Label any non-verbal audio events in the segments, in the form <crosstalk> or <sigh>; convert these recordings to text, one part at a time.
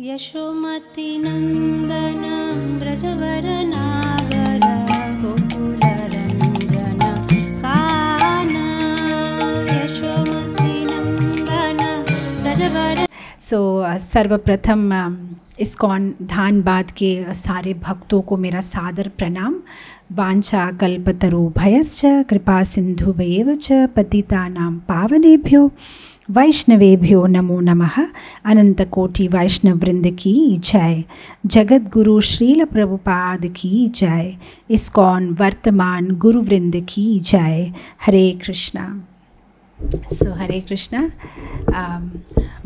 यशोमतिनन्दनं व्रजवरना सो so, uh, सर्वप्रथम धान um, धानबाद के uh, सारे भक्तों को मेरा सादर प्रणाम वांछा कल्पतरु भयश्च कृपा सिंधु वयव च पतिता नाम पावनेभ्यो वैष्णवेभ्यो नमो नमः अनंतकोटि वैष्णववृंद की जय जगद्गुरु श्रील प्रभुपाद की जय इस्कॉन वर्तमान गुरुवृंद की जय हरे कृष्णा सो so, हरे कृष्णा um,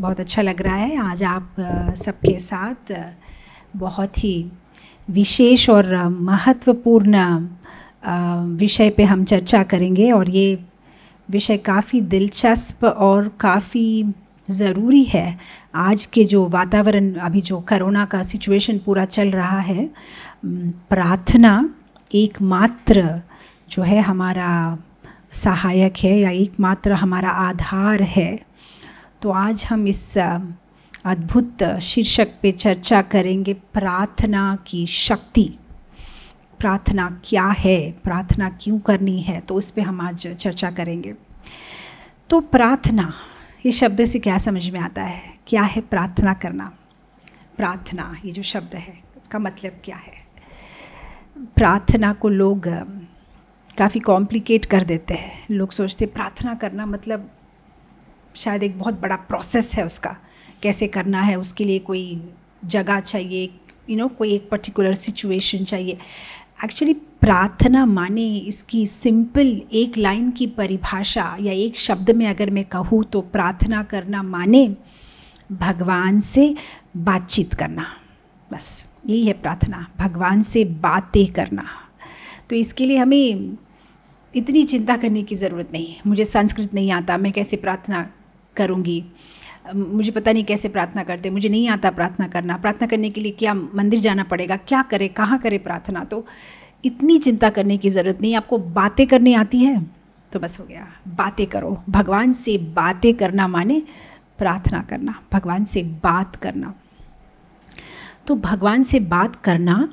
बहुत अच्छा लग रहा है आज आप uh, सबके साथ uh, बहुत ही विशेष और uh, महत्वपूर्ण विषय पे हम चर्चा करेंगे और ये विषय काफ़ी दिलचस्प और काफ़ी ज़रूरी है आज के जो वातावरण अभी जो करोना का सिचुएशन पूरा चल रहा है प्रार्थना एकमात्र जो है हमारा सहायक है या एकमात्र हमारा आधार है तो आज हम इस अद्भुत शीर्षक पे चर्चा करेंगे प्रार्थना की शक्ति प्रार्थना क्या है प्रार्थना क्यों करनी है तो उस पर हम आज चर्चा करेंगे तो प्रार्थना ये शब्द से क्या समझ में आता है क्या है प्रार्थना करना प्रार्थना ये जो शब्द है उसका मतलब क्या है प्रार्थना को लोग काफ़ी कॉम्प्लिकेट कर देते हैं लोग सोचते प्रार्थना करना मतलब शायद एक बहुत बड़ा प्रोसेस है उसका कैसे करना है उसके लिए कोई जगह चाहिए यू you नो know, कोई एक पर्टिकुलर सिचुएशन चाहिए एक्चुअली प्रार्थना माने इसकी सिंपल एक लाइन की परिभाषा या एक शब्द में अगर मैं कहूँ तो प्रार्थना करना माने भगवान से बातचीत करना बस यही है प्रार्थना भगवान से बातें करना तो इसके लिए हमें इतनी चिंता करने की ज़रूरत नहीं है मुझे संस्कृत नहीं आता मैं कैसे प्रार्थना करूँगी मुझे पता नहीं कैसे प्रार्थना करते मुझे नहीं आता प्रार्थना करना प्रार्थना करने के लिए क्या मंदिर जाना पड़ेगा क्या करे कहाँ करे प्रार्थना तो इतनी चिंता करने की ज़रूरत नहीं आपको बातें करनी आती है तो बस हो गया बातें करो भगवान से बातें करना माने प्रार्थना करना भगवान से बात करना तो भगवान से बात करना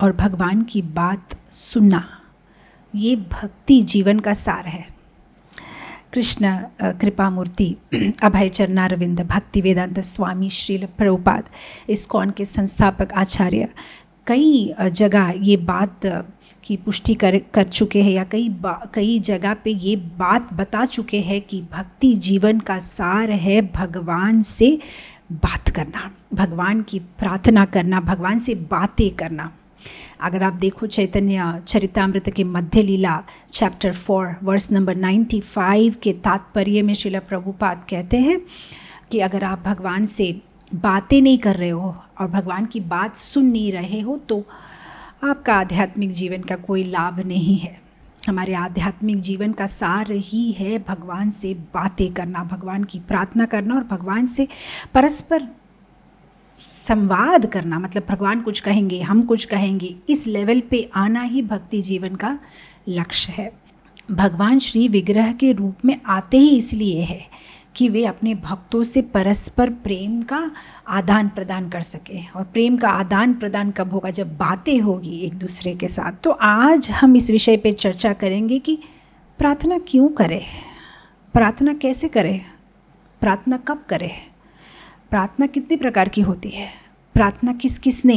और भगवान की बात सुनना ये भक्ति जीवन का सार है कृष्ण कृपा मूर्ति अभय चरणारविंद भक्ति वेदांत स्वामी श्रील प्रभुपाद इस्कॉन के संस्थापक आचार्य कई जगह ये बात की पुष्टि कर कर चुके हैं या कई कई जगह पे ये बात बता चुके हैं कि भक्ति जीवन का सार है भगवान से बात करना भगवान की प्रार्थना करना भगवान से बातें करना अगर आप देखो चैतन्य चरितमृत के Madhya Lila chapter four verse number ninety five के तात्पर्य में शिला प्रभुपाद कहते हैं कि अगर आप भगवान से बातें नहीं कर रहे हो और भगवान की बात सुन नहीं रहे हो तो आपका आध्यात्मिक जीवन का कोई लाभ नहीं है हमारे आध्यात्मिक जीवन का सार ही है भगवान से बातें करना भगवान की प्रार्थना करना और भगवान से परस्पर संवाद करना मतलब भगवान कुछ कहेंगे हम कुछ कहेंगे इस लेवल पे आना ही भक्ति जीवन का लक्ष्य है भगवान श्री विग्रह के रूप में आते ही इसलिए है कि वे अपने भक्तों से परस्पर प्रेम का आदान प्रदान कर सके और प्रेम का आदान प्रदान कब होगा जब बातें होगी एक दूसरे के साथ तो आज हम इस विषय पर चर्चा करेंगे कि प्रार्थना क्यों करें प्रार्थना कैसे करें प्रार्थना कब करें प्रार्थना कितने प्रकार की होती है प्रार्थना किस किस ने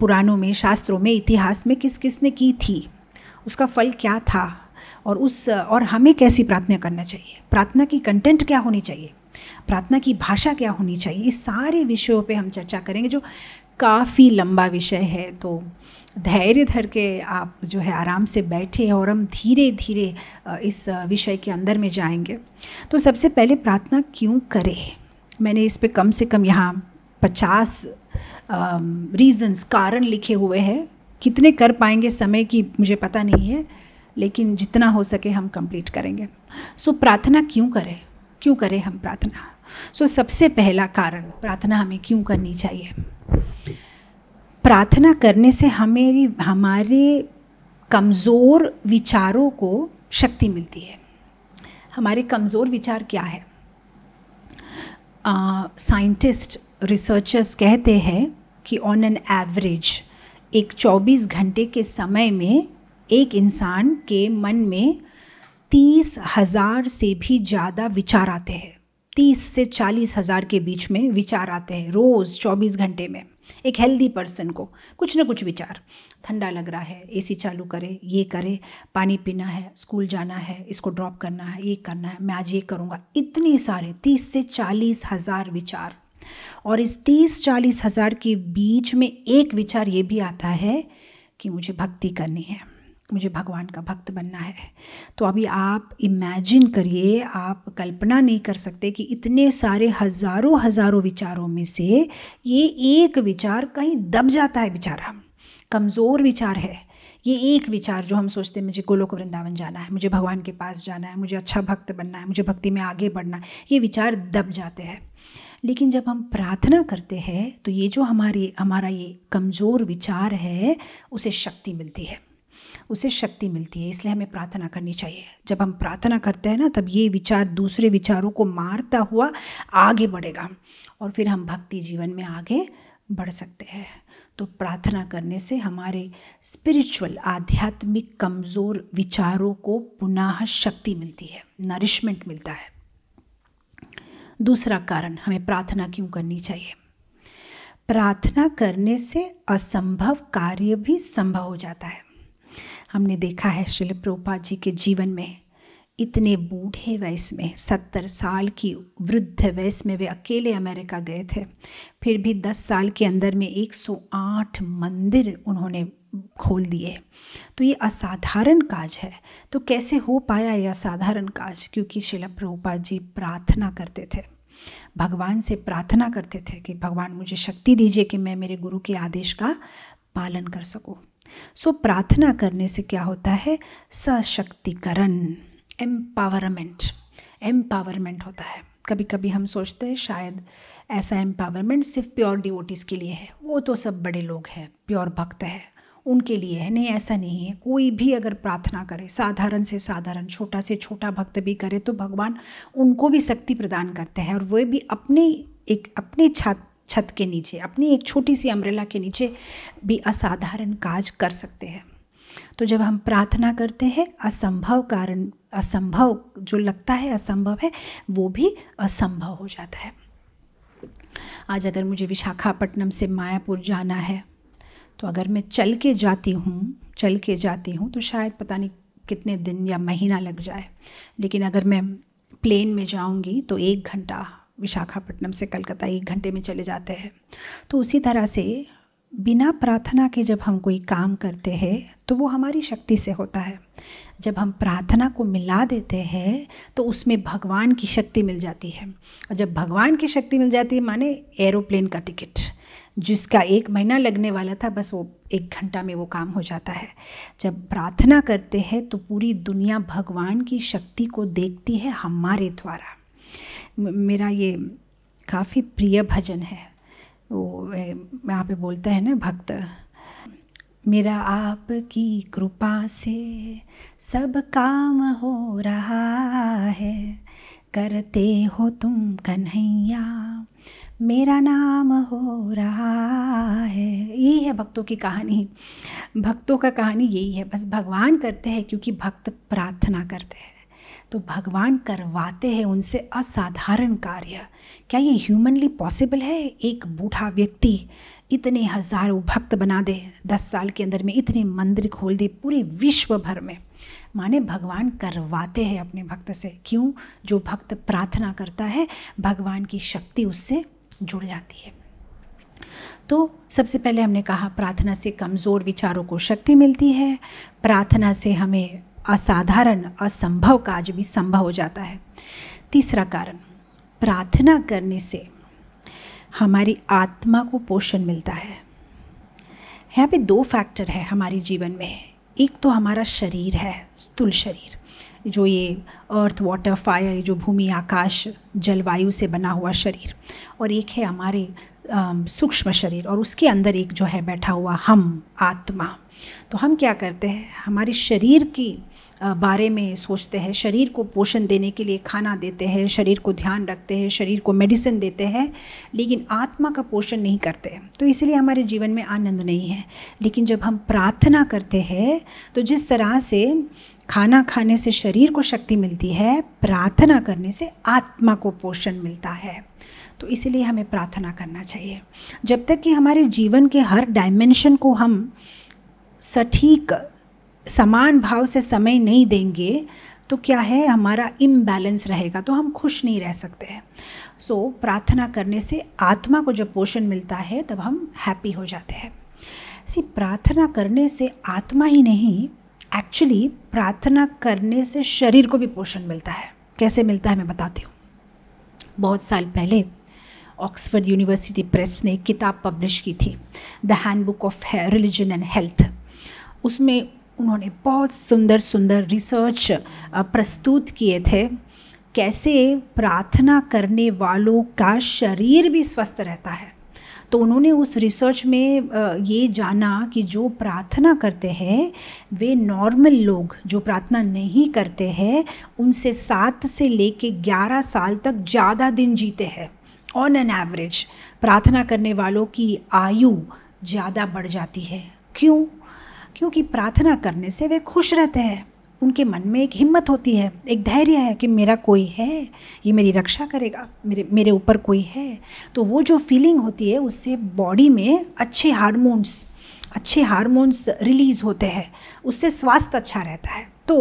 पुराणों में शास्त्रों में इतिहास में किस किस ने की थी उसका फल क्या था और उस और हमें कैसी प्रार्थना करना चाहिए प्रार्थना की कंटेंट क्या होनी चाहिए प्रार्थना की भाषा क्या होनी चाहिए इस सारे विषयों पे हम चर्चा करेंगे जो काफ़ी लंबा विषय है तो धैर्य धर के आप जो है आराम से बैठे और हम धीरे धीरे इस विषय के अंदर में जाएंगे तो सबसे पहले प्रार्थना क्यों करें मैंने इस पर कम से कम यहाँ पचास रीज़न्स कारण लिखे हुए हैं कितने कर पाएंगे समय की मुझे पता नहीं है लेकिन जितना हो सके हम कंप्लीट करेंगे सो so, प्रार्थना क्यों करें क्यों करें हम प्रार्थना सो so, सबसे पहला कारण प्रार्थना हमें क्यों करनी चाहिए प्रार्थना करने से हमें हमारे कमज़ोर विचारों को शक्ति मिलती है हमारे कमज़ोर विचार क्या है साइंटिस्ट रिसर्चर्स कहते हैं कि ऑन एन एवरेज एक 24 घंटे के समय में एक इंसान के मन में तीस हज़ार से भी ज़्यादा विचार आते हैं तीस से चालीस हज़ार के बीच में विचार आते हैं रोज़ चौबीस घंटे में एक हेल्दी पर्सन को कुछ ना कुछ विचार ठंडा लग रहा है एसी चालू करे ये करे पानी पीना है स्कूल जाना है इसको ड्रॉप करना है ये करना है मैं आज ये करूँगा इतने सारे तीस से चालीस हज़ार विचार और इस तीस चालीस हज़ार के बीच में एक विचार ये भी आता है कि मुझे भक्ति करनी है मुझे भगवान का भक्त बनना है तो अभी आप इमेजिन करिए आप कल्पना नहीं कर सकते कि इतने सारे हज़ारों हज़ारों विचारों में से ये एक विचार कहीं दब जाता है बेचारा कमज़ोर विचार है ये एक विचार जो हम सोचते हैं मुझे गोलोक वृंदावन जाना है मुझे भगवान के पास जाना है मुझे अच्छा भक्त बनना है मुझे भक्ति में आगे बढ़ना है ये विचार दब जाते हैं लेकिन जब हम प्रार्थना करते हैं तो ये जो हमारी हमारा ये कमज़ोर विचार है उसे शक्ति मिलती है उसे शक्ति मिलती है इसलिए हमें प्रार्थना करनी चाहिए जब हम प्रार्थना करते हैं ना तब ये विचार दूसरे विचारों को मारता हुआ आगे बढ़ेगा और फिर हम भक्ति जीवन में आगे बढ़ सकते हैं तो प्रार्थना करने से हमारे स्पिरिचुअल आध्यात्मिक कमज़ोर विचारों को पुनः शक्ति मिलती है नरिशमेंट मिलता है दूसरा कारण हमें प्रार्थना क्यों करनी चाहिए प्रार्थना करने से असंभव कार्य भी संभव हो जाता है हमने देखा है शिल प्रोपा जी के जीवन में इतने बूढ़े वयस में सत्तर साल की वृद्ध वयस में वे अकेले अमेरिका गए थे फिर भी दस साल के अंदर में 108 मंदिर उन्होंने खोल दिए तो ये असाधारण काज है तो कैसे हो पाया ये असाधारण काज क्योंकि शिला प्रोपा जी प्रार्थना करते थे भगवान से प्रार्थना करते थे कि भगवान मुझे शक्ति दीजिए कि मैं मेरे गुरु के आदेश का पालन कर सकूँ सो प्रार्थना करने से क्या होता है सशक्तिकरण एम्पावरमेंट एम्पावरमेंट होता है कभी कभी हम सोचते हैं शायद ऐसा एम्पावरमेंट सिर्फ प्योर डिवोटीज़ के लिए है वो तो सब बड़े लोग हैं प्योर भक्त है उनके लिए है नहीं ऐसा नहीं है कोई भी अगर प्रार्थना करे साधारण से साधारण छोटा से छोटा भक्त भी करे तो भगवान उनको भी शक्ति प्रदान करते हैं और वे भी अपने एक अपने इच्छा छत के नीचे अपनी एक छोटी सी अम्ब्रेला के नीचे भी असाधारण काज कर सकते हैं तो जब हम प्रार्थना करते हैं असंभव कारण असंभव जो लगता है असंभव है वो भी असंभव हो जाता है आज अगर मुझे विशाखापट्टनम से मायापुर जाना है तो अगर मैं चल के जाती हूँ चल के जाती हूँ तो शायद पता नहीं कितने दिन या महीना लग जाए लेकिन अगर मैं प्लेन में जाऊँगी तो एक घंटा विशाखापट्टनम से कलकत्ता एक घंटे में चले जाते हैं तो उसी तरह से बिना प्रार्थना के जब हम कोई काम करते हैं तो वो हमारी शक्ति से होता है जब हम प्रार्थना को मिला देते हैं तो उसमें भगवान की शक्ति मिल जाती है और जब भगवान की शक्ति मिल जाती है माने एरोप्लेन का टिकट जिसका एक महीना लगने वाला था बस वो एक घंटा में वो काम हो जाता है जब प्रार्थना करते हैं तो पूरी दुनिया भगवान की शक्ति को देखती है हमारे द्वारा मेरा ये काफ़ी प्रिय भजन है वो यहाँ पे बोलता है ना भक्त मेरा आपकी कृपा से सब काम हो रहा है करते हो तुम कन्हैया मेरा नाम हो रहा है यही है भक्तों की कहानी भक्तों का कहानी यही है बस भगवान करते हैं क्योंकि भक्त प्रार्थना करते हैं तो भगवान करवाते हैं उनसे असाधारण कार्य क्या ये ह्यूमनली पॉसिबल है एक बूढ़ा व्यक्ति इतने हजारों भक्त बना दे दस साल के अंदर में इतने मंदिर खोल दे पूरे विश्व भर में माने भगवान करवाते हैं अपने भक्त से क्यों जो भक्त प्रार्थना करता है भगवान की शक्ति उससे जुड़ जाती है तो सबसे पहले हमने कहा प्रार्थना से कमज़ोर विचारों को शक्ति मिलती है प्रार्थना से हमें असाधारण असंभव काज भी संभव हो जाता है तीसरा कारण प्रार्थना करने से हमारी आत्मा को पोषण मिलता है यहाँ पे दो फैक्टर है हमारे जीवन में एक तो हमारा शरीर है स्थूल शरीर जो ये अर्थ वाटर फायर जो भूमि आकाश जलवायु से बना हुआ शरीर और एक है हमारे सूक्ष्म शरीर और उसके अंदर एक जो है बैठा हुआ हम आत्मा तो हम क्या करते हैं हमारे शरीर की बारे में सोचते हैं शरीर को पोषण देने के लिए खाना देते हैं शरीर को ध्यान रखते हैं शरीर को मेडिसिन देते हैं लेकिन आत्मा का पोषण नहीं करते तो इसलिए हमारे जीवन में आनंद नहीं है लेकिन जब हम प्रार्थना करते हैं तो जिस तरह से खाना खाने से शरीर को शक्ति मिलती है प्रार्थना करने से आत्मा को पोषण मिलता है तो इसीलिए हमें प्रार्थना करना चाहिए जब तक कि हमारे जीवन के हर डायमेंशन को हम सटीक समान भाव से समय नहीं देंगे तो क्या है हमारा इम्बैलेंस रहेगा तो हम खुश नहीं रह सकते हैं सो so, प्रार्थना करने से आत्मा को जब पोषण मिलता है तब हम हैप्पी हो जाते हैं सी प्रार्थना करने से आत्मा ही नहीं एक्चुअली प्रार्थना करने से शरीर को भी पोषण मिलता है कैसे मिलता है मैं बताती हूँ बहुत साल पहले ऑक्सफर्ड यूनिवर्सिटी प्रेस ने किताब पब्लिश की थी the handbook of religion and health उसमें उन्होंने बहुत सुंदर सुंदर रिसर्च प्रस्तुत किए थे कैसे प्रार्थना करने वालों का शरीर भी स्वस्थ रहता है तो उन्होंने उस रिसर्च में ये जाना कि जो प्रार्थना करते हैं वे नॉर्मल लोग जो प्रार्थना नहीं करते हैं उनसे सात से लेके ग्यारह साल तक ज़्यादा दिन जीते हैं ऑन एन एवरेज प्रार्थना करने वालों की आयु ज़्यादा बढ़ जाती है क्यों क्योंकि प्रार्थना करने से वे खुश रहते हैं उनके मन में एक हिम्मत होती है एक धैर्य है कि मेरा कोई है ये मेरी रक्षा करेगा मेरे मेरे ऊपर कोई है तो वो जो फीलिंग होती है उससे बॉडी में अच्छे हारमोन्स अच्छे हारमोन्स रिलीज़ होते हैं उससे स्वास्थ्य अच्छा रहता है तो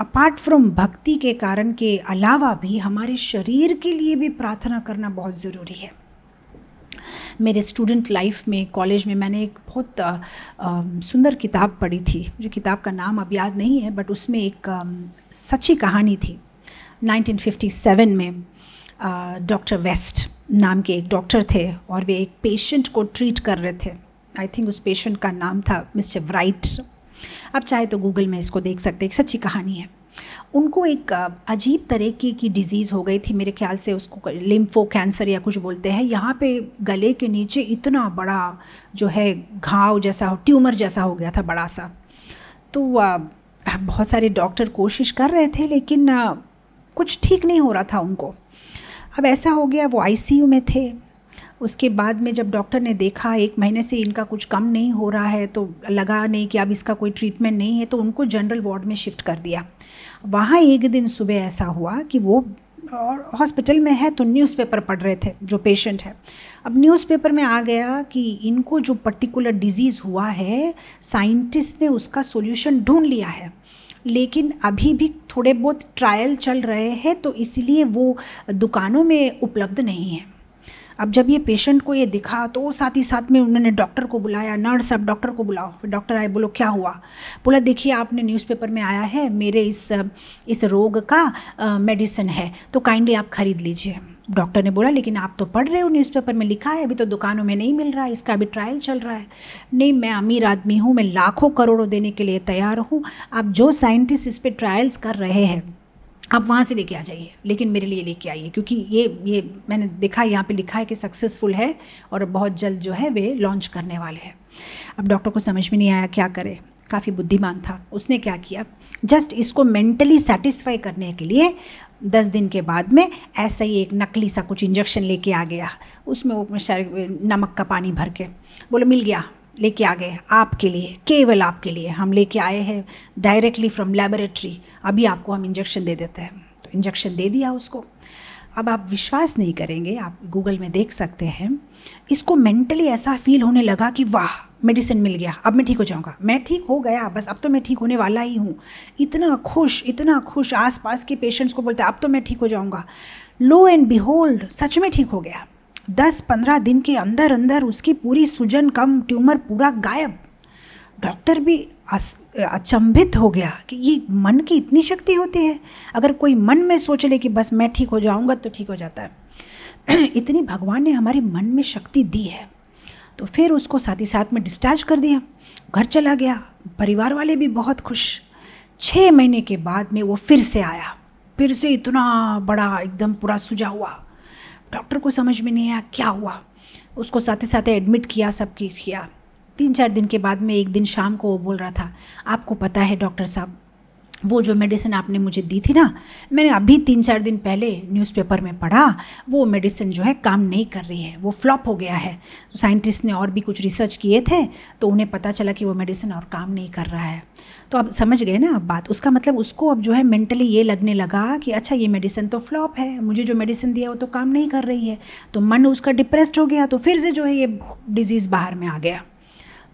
अपार्ट फ्रॉम भक्ति के कारण के अलावा भी हमारे शरीर के लिए भी प्रार्थना करना बहुत ज़रूरी है मेरे स्टूडेंट लाइफ में कॉलेज में मैंने एक बहुत आ, आ, सुंदर किताब पढ़ी थी जो किताब का नाम अब याद नहीं है बट उसमें एक आ, सच्ची कहानी थी 1957 में डॉक्टर वेस्ट नाम के एक डॉक्टर थे और वे एक पेशेंट को ट्रीट कर रहे थे आई थिंक उस पेशेंट का नाम था मिस्टर ब्राइट आप चाहे तो गूगल में इसको देख सकते एक सच्ची कहानी है उनको एक अजीब तरीके की डिज़ीज़ हो गई थी मेरे ख्याल से उसको लिम्फो कैंसर या कुछ बोलते हैं यहाँ पे गले के नीचे इतना बड़ा जो है घाव जैसा हो ट्यूमर जैसा हो गया था बड़ा सा तो बहुत सारे डॉक्टर कोशिश कर रहे थे लेकिन कुछ ठीक नहीं हो रहा था उनको अब ऐसा हो गया वो आईसीयू में थे उसके बाद में जब डॉक्टर ने देखा एक महीने से इनका कुछ कम नहीं हो रहा है तो लगा नहीं कि अब इसका कोई ट्रीटमेंट नहीं है तो उनको जनरल वार्ड में शिफ्ट कर दिया वहाँ एक दिन सुबह ऐसा हुआ कि वो और हॉस्पिटल में है तो न्यूज़पेपर पढ़ रहे थे जो पेशेंट है अब न्यूज़पेपर में आ गया कि इनको जो पर्टिकुलर डिजीज़ हुआ है साइंटिस्ट ने उसका सोल्यूशन ढूंढ लिया है लेकिन अभी भी थोड़े बहुत ट्रायल चल रहे हैं तो इसलिए वो दुकानों में उपलब्ध नहीं है अब जब ये पेशेंट को ये दिखा तो साथ ही साथ में उन्होंने डॉक्टर को बुलाया नर्स अब डॉक्टर को बुलाओ फिर डॉक्टर आए बोलो क्या हुआ बोला देखिए आपने न्यूज़पेपर में आया है मेरे इस इस रोग का मेडिसिन है तो काइंडली आप ख़रीद लीजिए डॉक्टर ने बोला लेकिन आप तो पढ़ रहे हो न्यूज़पेपर में लिखा है अभी तो दुकानों में नहीं मिल रहा है इसका अभी ट्रायल चल रहा है नहीं मैं अमीर आदमी हूँ मैं लाखों करोड़ों देने के लिए तैयार हूँ आप जो साइंटिस्ट इस पर ट्रायल्स कर रहे हैं आप वहाँ से लेके आ जाइए लेकिन मेरे लिए लेके आइए क्योंकि ये ये मैंने देखा यहाँ पे लिखा है कि सक्सेसफुल है और बहुत जल्द जो है वे लॉन्च करने वाले हैं अब डॉक्टर को समझ में नहीं आया क्या करे काफ़ी बुद्धिमान था उसने क्या किया जस्ट इसको मेंटली सेटिस्फाई करने के लिए दस दिन के बाद में ऐसा ही एक नकली सा कुछ इंजेक्शन लेके आ गया उसमें वो नमक का पानी भर के बोले मिल गया लेके आ गए आपके लिए केवल आपके लिए हम लेके आए हैं डायरेक्टली फ्रॉम लेबोरेटरी अभी आपको हम इंजेक्शन दे देते हैं तो इंजेक्शन दे दिया उसको अब आप विश्वास नहीं करेंगे आप गूगल में देख सकते हैं इसको मेंटली ऐसा फील होने लगा कि वाह मेडिसिन मिल गया अब मैं ठीक हो जाऊंगा मैं ठीक हो गया बस अब तो मैं ठीक होने वाला ही हूँ इतना खुश इतना खुश आसपास के पेशेंट्स को बोलते अब तो मैं ठीक हो जाऊँगा लो एंड बिहोल्ड सच में ठीक हो गया दस पंद्रह दिन के अंदर अंदर उसकी पूरी सूजन कम ट्यूमर पूरा गायब डॉक्टर भी अचंभित हो गया कि ये मन की इतनी शक्ति होती है अगर कोई मन में सोच ले कि बस मैं ठीक हो जाऊंगा तो ठीक हो जाता है <clears throat> इतनी भगवान ने हमारे मन में शक्ति दी है तो फिर उसको साथ ही साथ में डिस्चार्ज कर दिया घर चला गया परिवार वाले भी बहुत खुश छः महीने के बाद में वो फिर से आया फिर से इतना बड़ा एकदम पूरा सुझा हुआ डॉक्टर को समझ में नहीं आया क्या हुआ उसको साथ ही साथ एडमिट किया सब चीज़ किया तीन चार दिन के बाद में एक दिन शाम को वो बोल रहा था आपको पता है डॉक्टर साहब वो जो मेडिसिन आपने मुझे दी थी ना मैंने अभी तीन चार दिन पहले न्यूज़पेपर में पढ़ा वो मेडिसिन जो है काम नहीं कर रही है वो फ्लॉप हो गया है साइंटिस्ट तो ने और भी कुछ रिसर्च किए थे तो उन्हें पता चला कि वो मेडिसिन और काम नहीं कर रहा है तो अब समझ गए ना आप बात उसका मतलब उसको अब जो है मेंटली ये लगने लगा कि अच्छा ये मेडिसिन तो फ्लॉप है मुझे जो मेडिसिन दिया वो तो काम नहीं कर रही है तो मन उसका डिप्रेस्ड हो गया तो फिर से जो है ये डिजीज़ बाहर में आ गया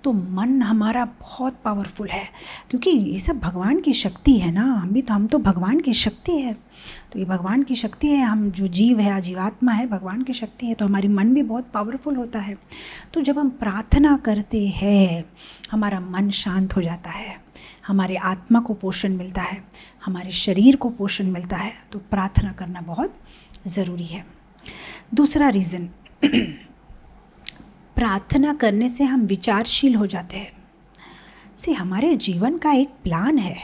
तो मन हमारा बहुत पावरफुल है क्योंकि ये सब भगवान की शक्ति है ना हम भी तो हम तो भगवान की शक्ति है तो ये भगवान की शक्ति है हम जो जीव है जीवात्मा है भगवान की शक्ति है तो हमारी मन भी बहुत पावरफुल होता है तो जब हम प्रार्थना करते हैं हमारा मन शांत हो जाता है हमारे आत्मा को पोषण मिलता है हमारे शरीर को पोषण मिलता है तो प्रार्थना करना बहुत ज़रूरी है दूसरा रीज़न <clears throat> प्रार्थना करने से हम विचारशील हो जाते हैं से हमारे जीवन का एक प्लान है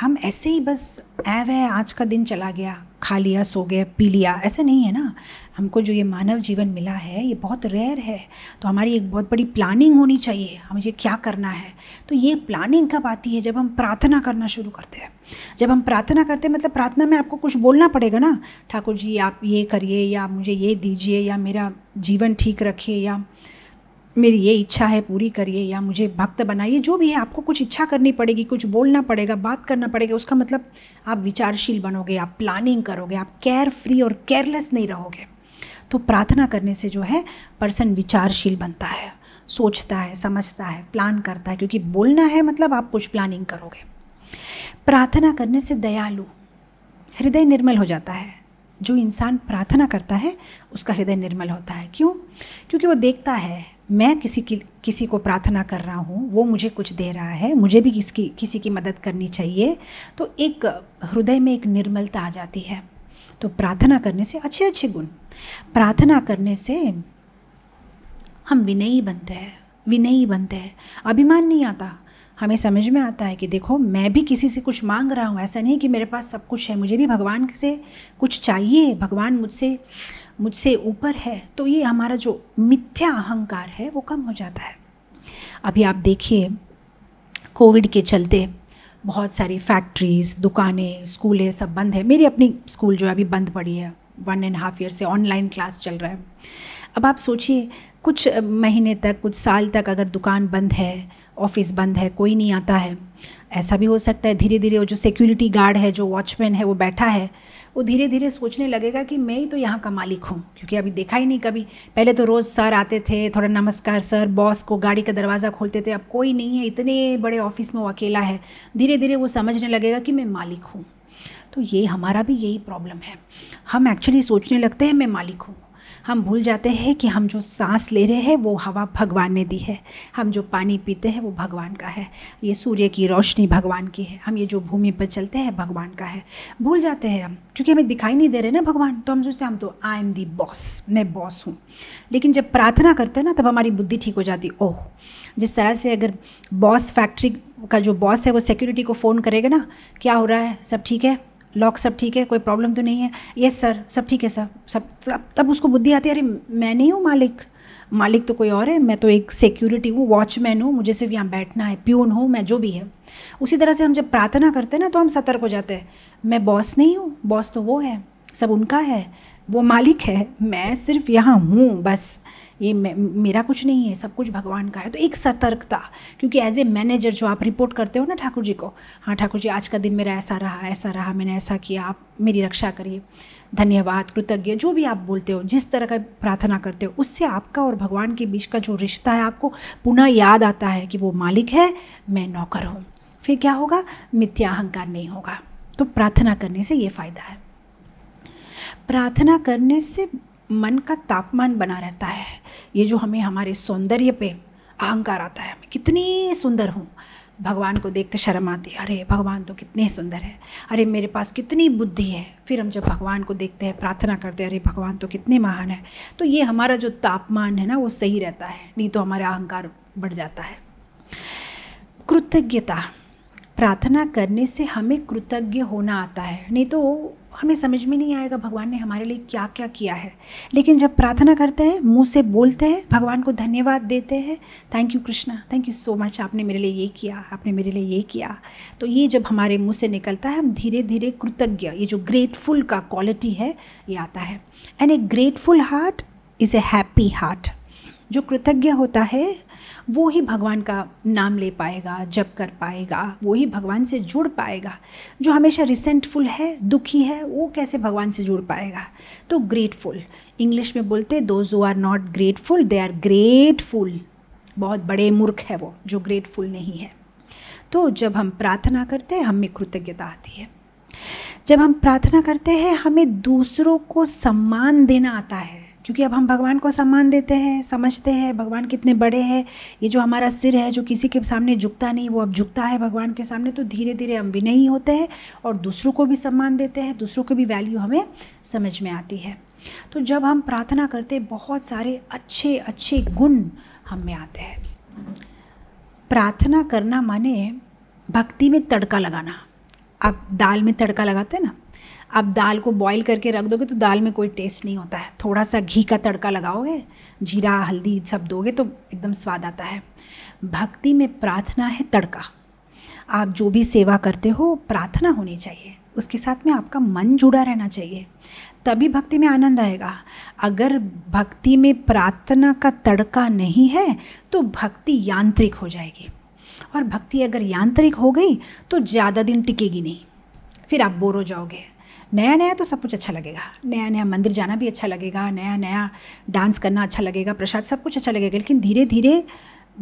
हम ऐसे ही बस ऐ वह आज का दिन चला गया खा लिया सो गया पी लिया ऐसे नहीं है ना हमको जो ये मानव जीवन मिला है ये बहुत रेयर है तो हमारी एक बहुत बड़ी प्लानिंग होनी चाहिए हमें ये क्या करना है तो ये प्लानिंग कब आती है जब हम प्रार्थना करना शुरू करते हैं जब हम प्रार्थना करते हैं मतलब प्रार्थना में आपको कुछ बोलना पड़ेगा ना ठाकुर जी आप ये करिए या मुझे ये दीजिए या मेरा जीवन ठीक रखिए या मेरी ये इच्छा है पूरी करिए या मुझे भक्त बनाइए जो भी है आपको कुछ इच्छा करनी पड़ेगी कुछ बोलना पड़ेगा बात करना पड़ेगा उसका मतलब आप विचारशील बनोगे आप प्लानिंग करोगे आप केयर फ्री और केयरलेस नहीं रहोगे तो प्रार्थना करने से जो है पर्सन विचारशील बनता है सोचता है समझता है प्लान करता है क्योंकि बोलना है मतलब आप कुछ प्लानिंग करोगे प्रार्थना करने से दयालु हृदय निर्मल हो जाता है जो इंसान प्रार्थना करता है उसका हृदय निर्मल होता है क्यों क्योंकि वो देखता है मैं किसी की किसी को प्रार्थना कर रहा हूँ वो मुझे कुछ दे रहा है मुझे भी किसकी किसी की मदद करनी चाहिए तो एक हृदय में एक निर्मलता आ जाती है तो प्रार्थना करने से अच्छे अच्छे गुण प्रार्थना करने से हम विनयी बनते हैं विनयी बनते हैं अभिमान नहीं आता हमें समझ में आता है कि देखो मैं भी किसी से कुछ मांग रहा हूँ ऐसा नहीं कि मेरे पास सब कुछ है मुझे भी भगवान से कुछ चाहिए भगवान मुझसे मुझसे ऊपर है तो ये हमारा जो मिथ्या अहंकार है वो कम हो जाता है अभी आप देखिए कोविड के चलते बहुत सारी फैक्ट्रीज़ दुकानें स्कूलें सब बंद है मेरी अपनी स्कूल जो है अभी बंद पड़ी है वन एंड हाफ ईयर से ऑनलाइन क्लास चल रहा है अब आप सोचिए कुछ महीने तक कुछ साल तक अगर दुकान बंद है ऑफिस बंद है कोई नहीं आता है ऐसा भी हो सकता है धीरे धीरे वो जो सिक्योरिटी गार्ड है जो वॉचमैन है वो बैठा है वो धीरे धीरे सोचने लगेगा कि मैं ही तो यहाँ का मालिक हूँ क्योंकि अभी देखा ही नहीं कभी पहले तो रोज़ सर आते थे थोड़ा नमस्कार सर बॉस को गाड़ी का दरवाज़ा खोलते थे अब कोई नहीं है इतने बड़े ऑफिस में वो अकेला है धीरे धीरे वो समझने लगेगा कि मैं मालिक हूँ तो ये हमारा भी यही प्रॉब्लम है हम एक्चुअली सोचने लगते हैं मैं मालिक हूँ हम भूल जाते हैं कि हम जो सांस ले रहे हैं वो हवा भगवान ने दी है हम जो पानी पीते हैं वो भगवान का है ये सूर्य की रोशनी भगवान की है हम ये जो भूमि पर चलते हैं भगवान का है भूल जाते हैं हम क्योंकि हमें दिखाई नहीं दे रहे ना भगवान तो हम सोचते हैं हम तो आई एम दी बॉस मैं बॉस हूँ लेकिन जब प्रार्थना करते हैं ना तब हमारी बुद्धि ठीक हो जाती ओह जिस तरह से अगर बॉस फैक्ट्री का जो बॉस है वो सिक्योरिटी को फ़ोन करेगा ना क्या हो रहा है सब ठीक है लॉक सब ठीक है कोई प्रॉब्लम तो नहीं है यस सर सब ठीक है सर सब तब तब उसको बुद्धि आती है अरे मैं नहीं हूँ मालिक मालिक तो कोई और है मैं तो एक सिक्योरिटी हूँ वॉचमैन हूँ मुझे सिर्फ यहाँ बैठना है प्यून हूँ मैं जो भी है उसी तरह से हम जब प्रार्थना करते हैं ना तो हम सतर्क हो जाते हैं मैं बॉस नहीं हूँ बॉस तो वो है सब उनका है वो मालिक है मैं सिर्फ यहाँ हूँ बस ये मेरा कुछ नहीं है सब कुछ भगवान का है तो एक सतर्कता क्योंकि एज ए मैनेजर जो आप रिपोर्ट करते हो ना ठाकुर जी को हाँ ठाकुर जी आज का दिन मेरा ऐसा रहा ऐसा रहा मैंने ऐसा किया आप मेरी रक्षा करिए धन्यवाद कृतज्ञ जो भी आप बोलते हो जिस तरह का प्रार्थना करते हो उससे आपका और भगवान के बीच का जो रिश्ता है आपको पुनः याद आता है कि वो मालिक है मैं नौकर हूँ फिर क्या होगा मिथ्या अहंकार नहीं होगा तो प्रार्थना करने से ये फ़ायदा है प्रार्थना करने से मन का तापमान बना रहता है ये जो हमें हमारे सौंदर्य पे अहंकार आता है मैं कितनी सुंदर हूँ भगवान को देखते शर्म आती है अरे भगवान तो कितने सुंदर है अरे मेरे पास कितनी बुद्धि है फिर हम जब भगवान को देखते हैं प्रार्थना करते हैं अरे भगवान तो कितने महान है तो ये हमारा जो तापमान है ना वो सही रहता है नहीं तो हमारा अहंकार बढ़ जाता है कृतज्ञता प्रार्थना करने से हमें कृतज्ञ होना आता है नहीं तो हमें समझ में नहीं आएगा भगवान ने हमारे लिए क्या क्या किया है लेकिन जब प्रार्थना करते हैं मुंह से बोलते हैं भगवान को धन्यवाद देते हैं thank you Krishna thank you so much आपने मेरे लिए ये किया आपने मेरे लिए ये किया तो ये जब हमारे मुंह से निकलता है हम धीरे धीरे कृतज्ञ ये जो ग्रेटफुल का क्वालिटी है ये आता है and a grateful heart is a happy heart जो कृतज्ञ होता है वो ही भगवान का नाम ले पाएगा जप कर पाएगा वो ही भगवान से जुड़ पाएगा जो हमेशा रिसेंटफुल है दुखी है वो कैसे भगवान से जुड़ पाएगा तो ग्रेटफुल इंग्लिश में बोलते those are not grateful they are grateful बहुत बड़े मूर्ख है वो जो ग्रेटफुल नहीं है तो जब हम प्रार्थना करते हैं हमें कृतज्ञता आती है जब हम प्रार्थना करते हैं हमें दूसरों को सम्मान देना आता है क्योंकि अब हम भगवान को सम्मान देते हैं समझते हैं भगवान कितने बड़े हैं ये जो हमारा सिर है जो किसी के सामने झुकता नहीं वो अब झुकता है भगवान के सामने तो धीरे धीरे हम विनयी होते हैं और दूसरों को भी सम्मान देते हैं दूसरों की भी वैल्यू हमें समझ में आती है तो जब हम प्रार्थना करते बहुत सारे अच्छे अच्छे गुण हम में आते हैं प्रार्थना करना माने भक्ति में तड़का लगाना आप दाल में तड़का लगाते हैं ना आप दाल को बॉईल करके रख दोगे तो दाल में कोई टेस्ट नहीं होता है थोड़ा सा घी का तड़का लगाओगे जीरा हल्दी सब दोगे तो एकदम स्वाद आता है भक्ति में प्रार्थना है तड़का आप जो भी सेवा करते हो प्रार्थना होनी चाहिए उसके साथ में आपका मन जुड़ा रहना चाहिए तभी भक्ति में आनंद आएगा अगर भक्ति में प्रार्थना का तड़का नहीं है तो भक्ति यांत्रिक हो जाएगी और भक्ति अगर यांत्रिक हो गई तो ज़्यादा दिन टिकेगी नहीं फिर आप बोर हो जाओगे नया नया तो सब कुछ अच्छा लगेगा नया नया मंदिर जाना भी अच्छा लगेगा नया नया डांस करना अच्छा लगेगा प्रसाद सब कुछ अच्छा लगेगा लेकिन धीरे धीरे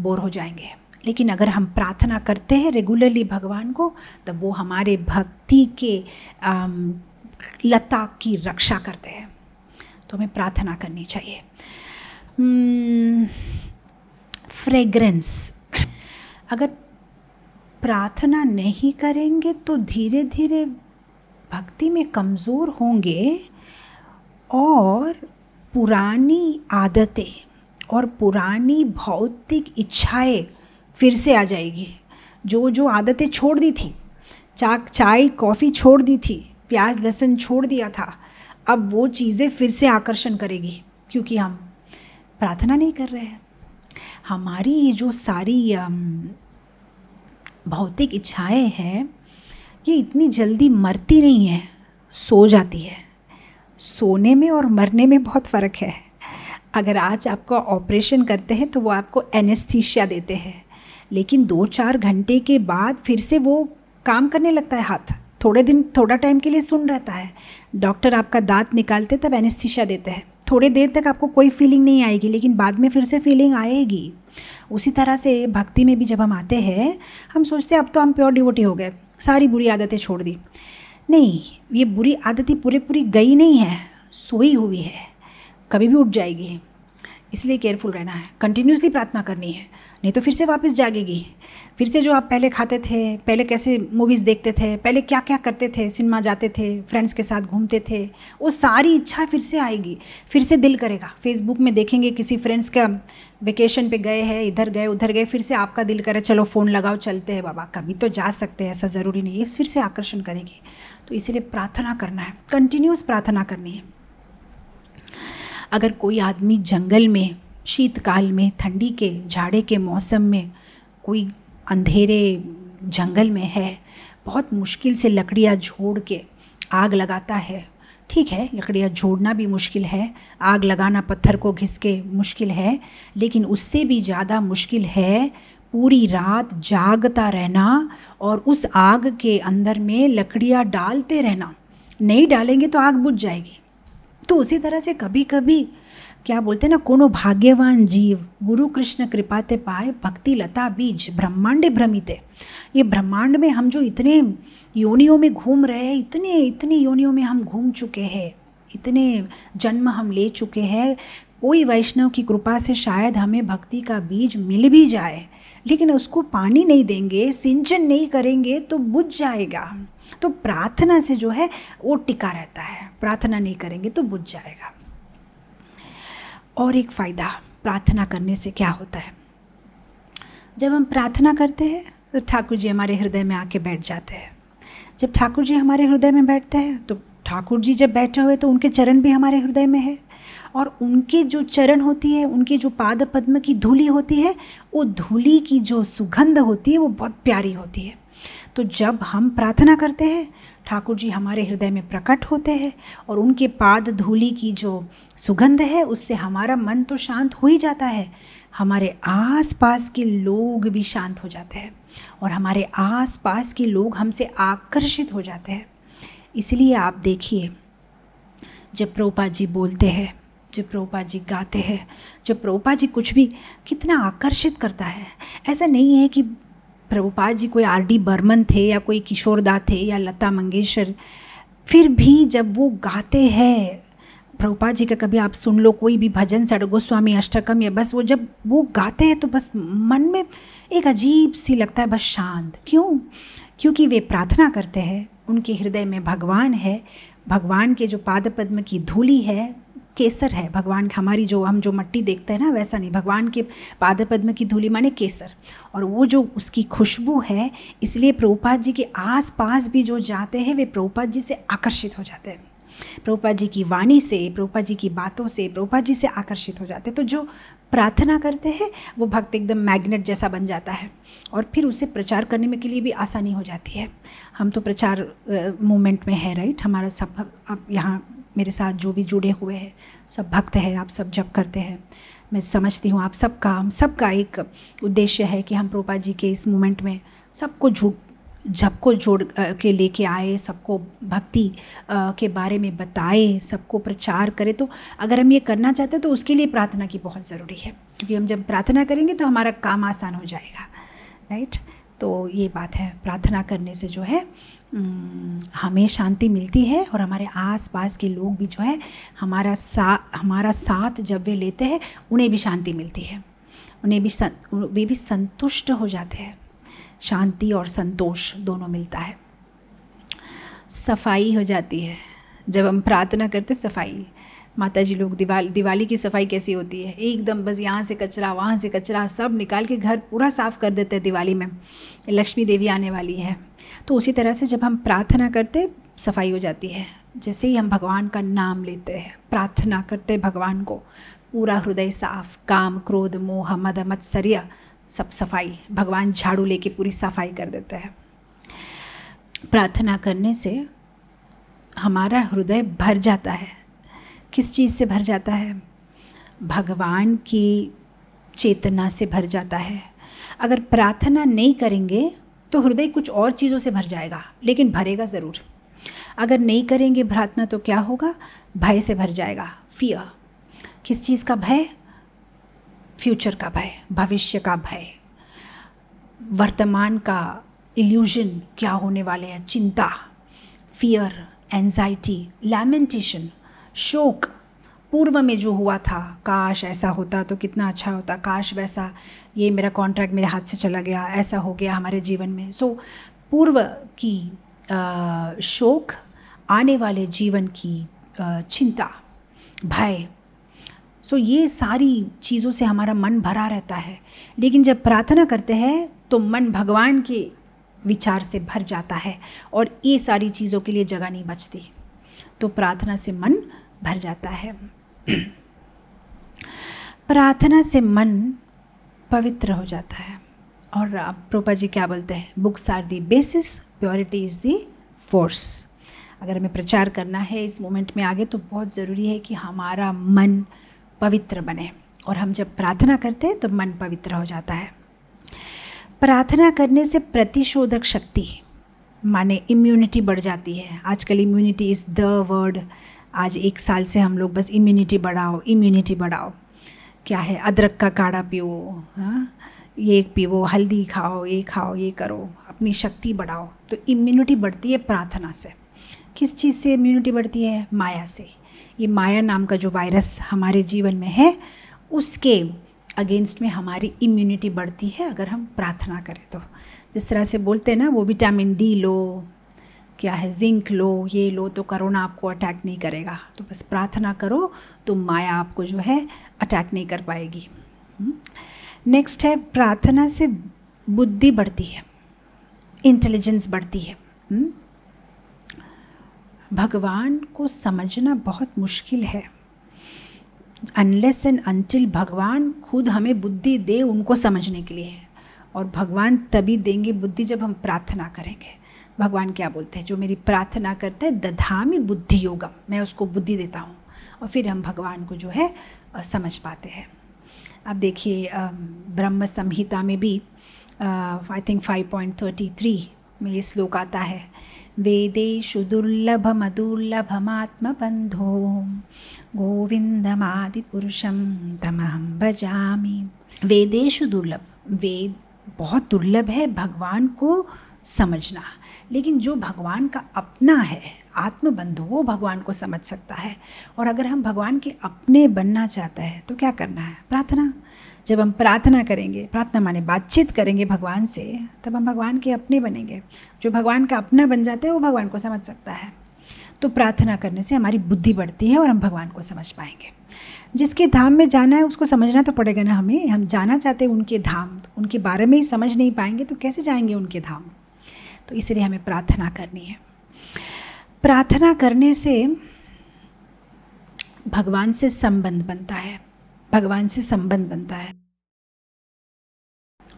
बोर हो जाएंगे लेकिन अगर हम प्रार्थना करते हैं रेगुलरली भगवान को तब वो हमारे भक्ति के आम, लता की रक्षा करते हैं तो हमें प्रार्थना करनी चाहिए फ्रेग्रेंस हम्म, अगर प्रार्थना नहीं करेंगे तो धीरे धीरे भक्ति में कमज़ोर होंगे और पुरानी आदतें और पुरानी भौतिक इच्छाएं फिर से आ जाएगी जो जो आदतें छोड़ दी थी चा चाय कॉफ़ी छोड़ दी थी प्याज लहसुन छोड़ दिया था अब वो चीज़ें फिर से आकर्षण करेगी क्योंकि हम प्रार्थना नहीं कर रहे हैं हमारी ये जो सारी भौतिक इच्छाएं हैं ये इतनी जल्दी मरती नहीं है सो जाती है सोने में और मरने में बहुत फ़र्क है अगर आज आपका ऑपरेशन करते हैं तो वो आपको एनेस्थीशिया देते हैं लेकिन दो चार घंटे के बाद फिर से वो काम करने लगता है हाथ थोड़े दिन थोड़ा टाइम के लिए सुन रहता है डॉक्टर आपका दांत निकालते तब एनेस्थीशिया देते हैं थोड़ी देर तक आपको कोई फीलिंग नहीं आएगी लेकिन बाद में फिर से फीलिंग आएगी उसी तरह से भक्ति में भी जब हम आते हैं हम सोचते हैं अब तो हम प्योर डिवोटी हो गए सारी बुरी आदतें छोड़ दी नहीं ये बुरी आदतें पूरे पूरी गई नहीं है सोई हुई है कभी भी उठ जाएगी इसलिए केयरफुल रहना है कंटिन्यूसली प्रार्थना करनी है नहीं तो फिर से वापस जागेगी फिर से जो आप पहले खाते थे पहले कैसे मूवीज़ देखते थे पहले क्या क्या करते थे सिनेमा जाते थे फ्रेंड्स के साथ घूमते थे वो सारी इच्छा फिर से आएगी फिर से दिल करेगा फेसबुक में देखेंगे किसी फ्रेंड्स का वेकेशन पे गए हैं इधर गए उधर गए फिर से आपका दिल करे चलो फ़ोन लगाओ चलते हैं बाबा कभी तो जा सकते हैं ऐसा ज़रूरी नहीं है फिर से आकर्षण करेगी तो इसीलिए प्रार्थना करना है कंटिन्यूस प्रार्थना करनी है अगर कोई आदमी जंगल में शीतकाल में ठंडी के झाड़े के मौसम में कोई अंधेरे जंगल में है बहुत मुश्किल से लकड़ियाँ झोड़ के आग लगाता है ठीक है लकड़ियाँ झोड़ना भी मुश्किल है आग लगाना पत्थर को घिस के मुश्किल है लेकिन उससे भी ज़्यादा मुश्किल है पूरी रात जागता रहना और उस आग के अंदर में लकड़ियाँ डालते रहना नहीं डालेंगे तो आग बुझ जाएगी तो उसी तरह से कभी कभी क्या बोलते हैं ना कोनो भाग्यवान जीव गुरु कृष्ण कृपाते पाए भक्ति लता बीज ब्रह्मांड भ्रमिते ये ब्रह्मांड में हम जो इतने योनियों में घूम रहे हैं इतने इतने योनियों में हम घूम चुके हैं इतने जन्म हम ले चुके हैं कोई वैष्णव की कृपा से शायद हमें भक्ति का बीज मिल भी जाए लेकिन उसको पानी नहीं देंगे सिंचन नहीं करेंगे तो बुझ जाएगा तो प्रार्थना से जो है वो टिका रहता है प्रार्थना नहीं करेंगे तो बुझ जाएगा और एक फ़ायदा प्रार्थना करने से क्या होता है जब हम प्रार्थना करते हैं तो ठाकुर जी हमारे हृदय में आके बैठ जाते हैं जब ठाकुर जी हमारे हृदय में बैठते हैं तो ठाकुर जी जब बैठे हुए तो उनके चरण भी हमारे हृदय में है और उनके जो चरण होती है उनके जो पाद पद्म की धूली होती है वो धूली की जो सुगंध होती है वो बहुत प्यारी होती है तो जब हम प्रार्थना करते हैं ठाकुर जी हमारे हृदय में प्रकट होते हैं और उनके पाद धूली की जो सुगंध है उससे हमारा मन तो शांत हो ही जाता है हमारे आसपास के लोग भी शांत हो जाते हैं और हमारे आसपास के लोग हमसे आकर्षित हो जाते हैं इसलिए आप देखिए जब प्रोपा जी बोलते हैं जब प्रोपा जी गाते हैं जब प्रोपा जी कुछ भी कितना आकर्षित करता है ऐसा नहीं है कि प्रभुपाद जी कोई आर डी बर्मन थे या कोई किशोरदा थे या लता मंगेशकर फिर भी जब वो गाते हैं प्रभुपाद जी का कभी आप सुन लो कोई भी भजन सड़ गोस्वामी अष्टकम या बस वो जब वो गाते हैं तो बस मन में एक अजीब सी लगता है बस शांत क्यों क्योंकि वे प्रार्थना करते हैं उनके हृदय में भगवान है भगवान के जो पाद पद्म की धूली है केसर है भगवान हमारी जो हम जो मट्टी देखते हैं ना वैसा नहीं भगवान के पाद पद्म की धूली माने केसर और वो जो उसकी खुशबू है इसलिए प्रभुपाद जी के आस पास भी जो जाते हैं वे प्रभुपाद जी से आकर्षित हो जाते हैं प्रभुपा जी की वाणी से प्रभुपा जी की बातों से प्रभुपा जी से आकर्षित हो जाते तो जो प्रार्थना करते हैं वो भक्त एकदम मैग्नेट जैसा बन जाता है और फिर उसे प्रचार करने में के लिए भी आसानी हो जाती है हम तो प्रचार मूवमेंट में है राइट हमारा सब अब यहाँ मेरे साथ जो भी जुड़े हुए हैं सब भक्त है आप सब जप करते हैं मैं समझती हूँ आप सब हम सबका एक उद्देश्य है कि हम प्रोपा जी के इस मूवमेंट में सबको झूठ को जोड़ के लेके आए सबको भक्ति के बारे में बताए सबको प्रचार करें तो अगर हम ये करना चाहते हैं तो उसके लिए प्रार्थना की बहुत ज़रूरी है क्योंकि हम जब प्रार्थना करेंगे तो हमारा काम आसान हो जाएगा राइट तो ये बात है प्रार्थना करने से जो है हमें शांति मिलती है और हमारे आसपास के लोग भी जो है हमारा सा हमारा साथ जब वे लेते हैं उन्हें भी शांति मिलती है उन्हें भी सं, वे भी संतुष्ट हो जाते हैं शांति और संतोष दोनों मिलता है सफाई हो जाती है जब हम प्रार्थना करते सफाई माता जी लोग दिवाल दिवाली की सफाई कैसी होती है एकदम बस यहाँ से कचरा वहाँ से कचरा सब निकाल के घर पूरा साफ़ कर देते हैं दिवाली में लक्ष्मी देवी आने वाली है तो उसी तरह से जब हम प्रार्थना करते सफाई हो जाती है जैसे ही हम भगवान का नाम लेते हैं प्रार्थना करते भगवान को पूरा हृदय साफ काम क्रोध मोह मद मत्सर्य सब सफाई भगवान झाड़ू लेके पूरी सफाई कर देते हैं प्रार्थना करने से हमारा हृदय भर जाता है किस चीज़ से भर जाता है भगवान की चेतना से भर जाता है अगर प्रार्थना नहीं करेंगे तो हृदय कुछ और चीज़ों से भर जाएगा लेकिन भरेगा ज़रूर अगर नहीं करेंगे भ्रार्थना तो क्या होगा भय से भर जाएगा फियर किस चीज़ का भय फ्यूचर का भय भविष्य का भय वर्तमान का इल्यूजन क्या होने वाले हैं चिंता फियर एन्जाइटी लैमेंटेशन शोक पूर्व में जो हुआ था काश ऐसा होता तो कितना अच्छा होता काश वैसा ये मेरा कॉन्ट्रैक्ट मेरे हाथ से चला गया ऐसा हो गया हमारे जीवन में सो so, पूर्व की आ, शोक आने वाले जीवन की आ, चिंता भय सो so, ये सारी चीज़ों से हमारा मन भरा रहता है लेकिन जब प्रार्थना करते हैं तो मन भगवान के विचार से भर जाता है और ये सारी चीज़ों के लिए जगह नहीं बचती तो प्रार्थना से मन भर जाता है <clears throat> प्रार्थना से मन पवित्र हो जाता है और प्रोपा जी क्या बोलते हैं books are the basis purity is the force अगर हमें प्रचार करना है इस मोमेंट में आगे तो बहुत ज़रूरी है कि हमारा मन पवित्र बने और हम जब प्रार्थना करते हैं तो मन पवित्र हो जाता है प्रार्थना करने से प्रतिशोधक शक्ति माने इम्यूनिटी बढ़ जाती है आजकल इम्यूनिटी इज़ द वर्ड आज एक साल से हम लोग बस इम्यूनिटी बढ़ाओ इम्यूनिटी बढ़ाओ क्या है अदरक का काढ़ा पियो हाँ ये पीवो हल्दी खाओ ये खाओ ये करो अपनी शक्ति बढ़ाओ तो इम्यूनिटी बढ़ती है प्रार्थना से किस चीज़ से इम्यूनिटी बढ़ती है माया से ये माया नाम का जो वायरस हमारे जीवन में है उसके अगेंस्ट में हमारी इम्यूनिटी बढ़ती है अगर हम प्रार्थना करें तो जिस तरह से बोलते हैं ना वो विटामिन डी लो क्या है जिंक लो ये लो तो करोना आपको अटैक नहीं करेगा तो बस प्रार्थना करो तो माया आपको जो है अटैक नहीं कर पाएगी नेक्स्ट हम्म। है प्रार्थना से बुद्धि बढ़ती है इंटेलिजेंस बढ़ती है हम्म। भगवान को समझना बहुत मुश्किल है अनलेस एंड अनटिल भगवान खुद हमें बुद्धि दे उनको समझने के लिए और भगवान तभी देंगे बुद्धि जब हम प्रार्थना करेंगे भगवान क्या बोलते हैं जो मेरी प्रार्थना करता है दधामी बुद्धि योगम मैं उसको बुद्धि देता हूँ और फिर हम भगवान को जो है समझ पाते हैं अब देखिए ब्रह्म संहिता में भी आई थिंक 5.33 में ये श्लोक आता है दुर्लभ वेदेषु बंधो गोविंदमादिपुरुषम तमहम भजामी वेदेशु दुर्लभ वेद बहुत दुर्लभ है भगवान को समझना लेकिन जो भगवान का अपना है आत्मबंधु वो भगवान को समझ सकता है और अगर हम भगवान के अपने बनना चाहता है तो क्या करना है प्रार्थना जब हम प्रार्थना करेंगे प्रार्थना माने बातचीत करेंगे भगवान से तब हम भगवान के अपने बनेंगे जो भगवान का अपना बन जाता है वो भगवान को समझ सकता है तो प्रार्थना करने से हमारी बुद्धि बढ़ती है और हम भगवान को समझ पाएंगे जिसके धाम में जाना है उसको समझना तो पड़ेगा ना हमें हम जाना चाहते हैं उनके धाम तो उनके बारे में ही समझ नहीं पाएंगे तो कैसे जाएंगे उनके धाम तो इसलिए हमें प्रार्थना करनी है प्रार्थना करने से भगवान से संबंध बनता है भगवान से संबंध बनता है